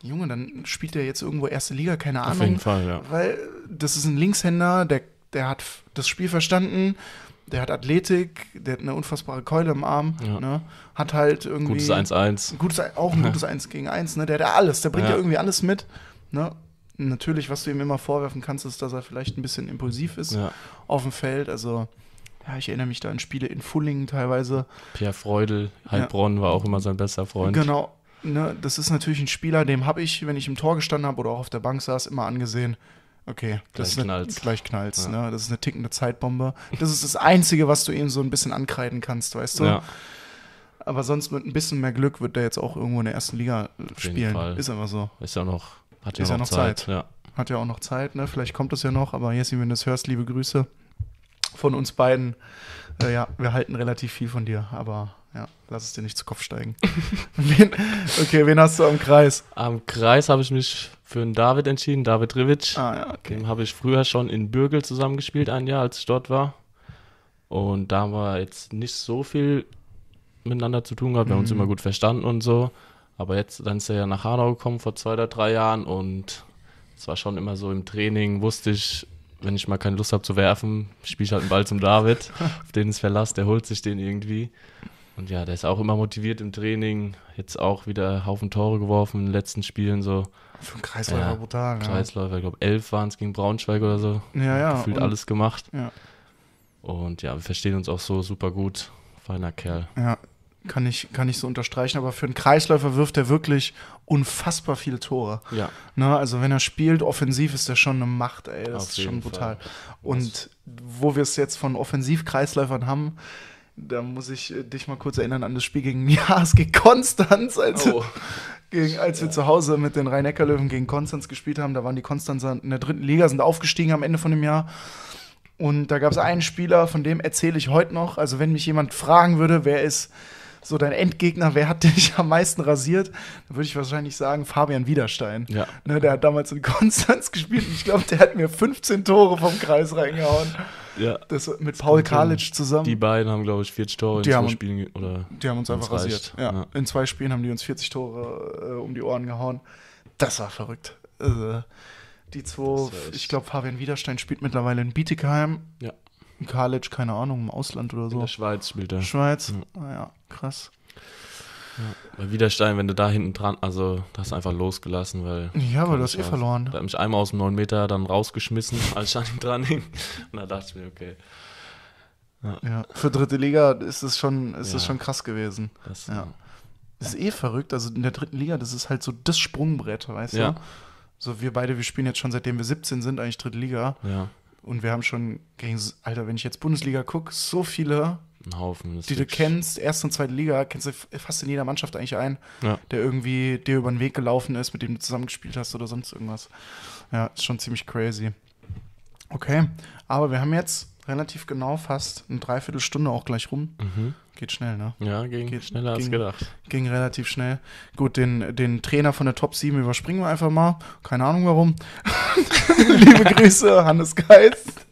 Junge, dann spielt er jetzt irgendwo erste Liga, keine Ahnung. Auf jeden Fall, ja. Weil das ist ein Linkshänder, der, der hat das Spiel verstanden der hat Athletik, der hat eine unfassbare Keule im Arm, ja. ne? hat halt irgendwie. Gutes 1-1. auch ein *laughs* gutes 1 gegen 1, ne? der hat ja alles, der bringt ja, ja irgendwie alles mit. Ne? Natürlich, was du ihm immer vorwerfen kannst, ist, dass er vielleicht ein bisschen impulsiv ist ja. auf dem Feld. Also, ja, ich erinnere mich da an Spiele in Fullingen teilweise. Pierre Freudel, Heilbronn war auch immer sein bester Freund. Genau. Ne, das ist natürlich ein Spieler, dem habe ich, wenn ich im Tor gestanden habe oder auch auf der Bank saß, immer angesehen, Okay, das gleich knallt. Gleich knallt's, ja. ne? Das ist eine tickende Zeitbombe. Das ist das Einzige, was du ihm so ein bisschen ankreiden kannst, weißt du? Ja. Aber sonst mit ein bisschen mehr Glück wird er jetzt auch irgendwo in der ersten Liga spielen. Auf jeden Fall. Ist aber so. Ist ja noch, hat ja noch, noch, Zeit. Zeit. Ja. Hat ja auch noch Zeit, ne? Vielleicht kommt es ja noch, aber Jesse, wenn du es hörst, liebe Grüße von uns beiden äh, ja, wir halten relativ viel von dir, aber ja, lass es dir nicht zu Kopf steigen. *laughs* wen, okay, wen hast du am Kreis? Am Kreis habe ich mich für einen David entschieden, David Rivic. Ah, ja, okay. Dem habe ich früher schon in Bürgel zusammengespielt, ein Jahr, als ich dort war. Und da haben wir jetzt nicht so viel miteinander zu tun gehabt. Wir haben mhm. uns immer gut verstanden und so. Aber jetzt, dann ist er ja nach Hanau gekommen vor zwei oder drei Jahren und es war schon immer so im Training, wusste ich, wenn ich mal keine Lust habe zu werfen, spiele ich halt einen Ball zum David, *laughs* auf den es verlasst, der holt sich den irgendwie. Und ja, der ist auch immer motiviert im Training. Jetzt auch wieder Haufen Tore geworfen in den letzten Spielen. So. Für einen Kreisläufer ja, brutal. Kreisläufer, ich glaube, elf waren es gegen Braunschweig oder so. Ja, ja. Gefühlt und, alles gemacht. Ja. Und ja, wir verstehen uns auch so super gut. Feiner Kerl. Ja, kann ich, kann ich so unterstreichen. Aber für einen Kreisläufer wirft er wirklich unfassbar viele Tore. Ja. Ne, also wenn er spielt, offensiv ist er schon eine Macht, ey. Das Auf ist schon brutal. Fall. Und wo wir es jetzt von Offensivkreisläufern haben, da muss ich äh, dich mal kurz erinnern an das Spiel gegen JSG *laughs* Konstanz, als, oh. gegen, als ja. wir zu Hause mit den Rhein-Neckar-Löwen gegen Konstanz gespielt haben. Da waren die Konstanzer in der dritten Liga, sind aufgestiegen am Ende von dem Jahr. Und da gab es einen Spieler, von dem erzähle ich heute noch. Also, wenn mich jemand fragen würde, wer ist so dein Endgegner, wer hat dich am meisten rasiert? Dann würde ich wahrscheinlich sagen, Fabian Widerstein. Ja. Ne, der hat damals in Konstanz gespielt und ich glaube, der hat mir 15 Tore vom Kreis reingehauen. Ja. Das mit Paul ähm, Kalic zusammen. Die beiden haben, glaube ich, 40 Tore die in zwei Spielen. Oder die haben uns einfach rasiert. Ja. ja. In zwei Spielen haben die uns 40 Tore äh, um die Ohren gehauen. Das war verrückt. Also, die zwei, ich glaube, Fabian Widerstein spielt mittlerweile in Bietigheim. Ja. College, keine Ahnung, im Ausland oder so. In der Schweiz spielt er. Schweiz, ja. Ah, ja, krass. Ja. Bei Widerstein, wenn du da hinten dran, also das ist einfach losgelassen, weil. Ja, weil du hast eh verloren. Da hat mich einmal aus dem 9 Meter dann rausgeschmissen, *laughs* als ich an ihm dran hing. Und *laughs* da dachte ich mir, okay. Ja. ja. Für dritte Liga ist es schon, ist ja. Das schon krass gewesen. Das, ja. ist eh verrückt. Also in der dritten Liga, das ist halt so das Sprungbrett, weißt du? So, wir beide, wir spielen jetzt schon seitdem wir 17 sind, eigentlich dritte Liga. Ja. Und wir haben schon gegen, Alter, wenn ich jetzt Bundesliga gucke, so viele, Haufen, die du kennst, erste und zweite Liga, kennst du fast in jeder Mannschaft eigentlich einen, ja. der irgendwie dir über den Weg gelaufen ist, mit dem du zusammengespielt hast oder sonst irgendwas. Ja, ist schon ziemlich crazy. Okay, aber wir haben jetzt relativ genau fast eine Dreiviertelstunde auch gleich rum. Mhm. Geht schnell, ne? Ja, ging Geht, schneller ging, als gedacht. Ging relativ schnell. Gut, den, den Trainer von der Top 7 überspringen wir einfach mal. Keine Ahnung warum. *laughs* Liebe Grüße, Hannes Geist.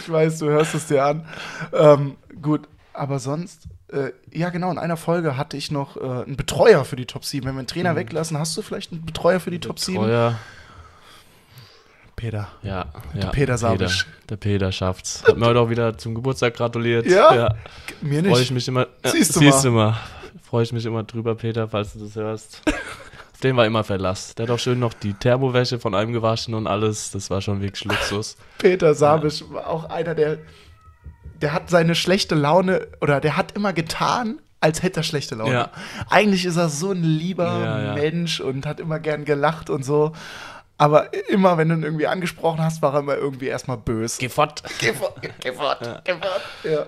Ich weiß, du hörst es dir an. Ähm, gut, aber sonst, äh, ja genau, in einer Folge hatte ich noch äh, einen Betreuer für die Top 7. Wenn wir einen Trainer mhm. weglassen, hast du vielleicht einen Betreuer für die Betreuer. Top 7? Betreuer. Peter. Ja, der ja, Peter Sabisch. Der Peter schafft's. Hat mir heute auch wieder zum Geburtstag gratuliert. Ja, ja. mir nicht. Freue ich mich immer. Äh, siehst du siehst mal. mal. Freue ich mich immer drüber, Peter, falls du das hörst. *laughs* den war immer Verlass. Der hat auch schön noch die Thermowäsche von einem gewaschen und alles. Das war schon wirklich Luxus. Peter Sabisch ja. war auch einer, der, der hat seine schlechte Laune oder der hat immer getan, als hätte er schlechte Laune. Ja. Eigentlich ist er so ein lieber ja, Mensch und hat immer gern gelacht und so. Aber immer, wenn du ihn irgendwie angesprochen hast, war er immer irgendwie erstmal böse. Gefort. Gefort, gefort, ja. Ja.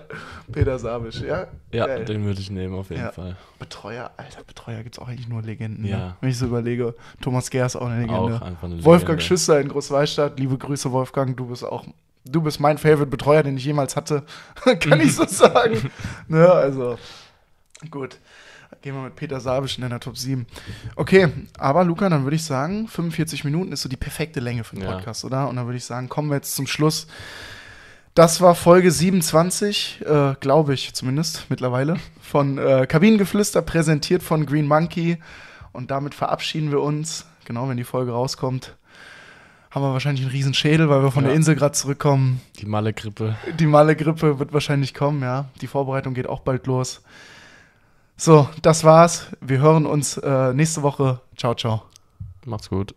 Peter Sabisch, ja? Ja, Geil. den würde ich nehmen, auf jeden ja. Fall. Betreuer, alter, Betreuer gibt es auch eigentlich nur Legenden. Ne? Ja. Ne? Wenn ich so überlege, Thomas Gehr ist auch eine Legende. Auch einfach eine Legende. Wolfgang Schüsser in Großweistadt, liebe Grüße, Wolfgang, du bist auch du bist mein Favorite Betreuer, den ich jemals hatte. *laughs* Kann ich so *laughs* sagen. ne, also, gut. Gehen wir mit Peter Sabischen in der Top 7. Okay, aber Luca, dann würde ich sagen, 45 Minuten ist so die perfekte Länge für den Podcast, ja. oder? Und dann würde ich sagen, kommen wir jetzt zum Schluss. Das war Folge 27, äh, glaube ich zumindest mittlerweile, von äh, Kabinengeflüster, präsentiert von Green Monkey. Und damit verabschieden wir uns. Genau, wenn die Folge rauskommt, haben wir wahrscheinlich einen riesen Schädel, weil wir von ja. der Insel gerade zurückkommen. Die Malle-Grippe. Die Malle-Grippe wird wahrscheinlich kommen, ja. Die Vorbereitung geht auch bald los. So, das war's. Wir hören uns äh, nächste Woche. Ciao, ciao. Macht's gut.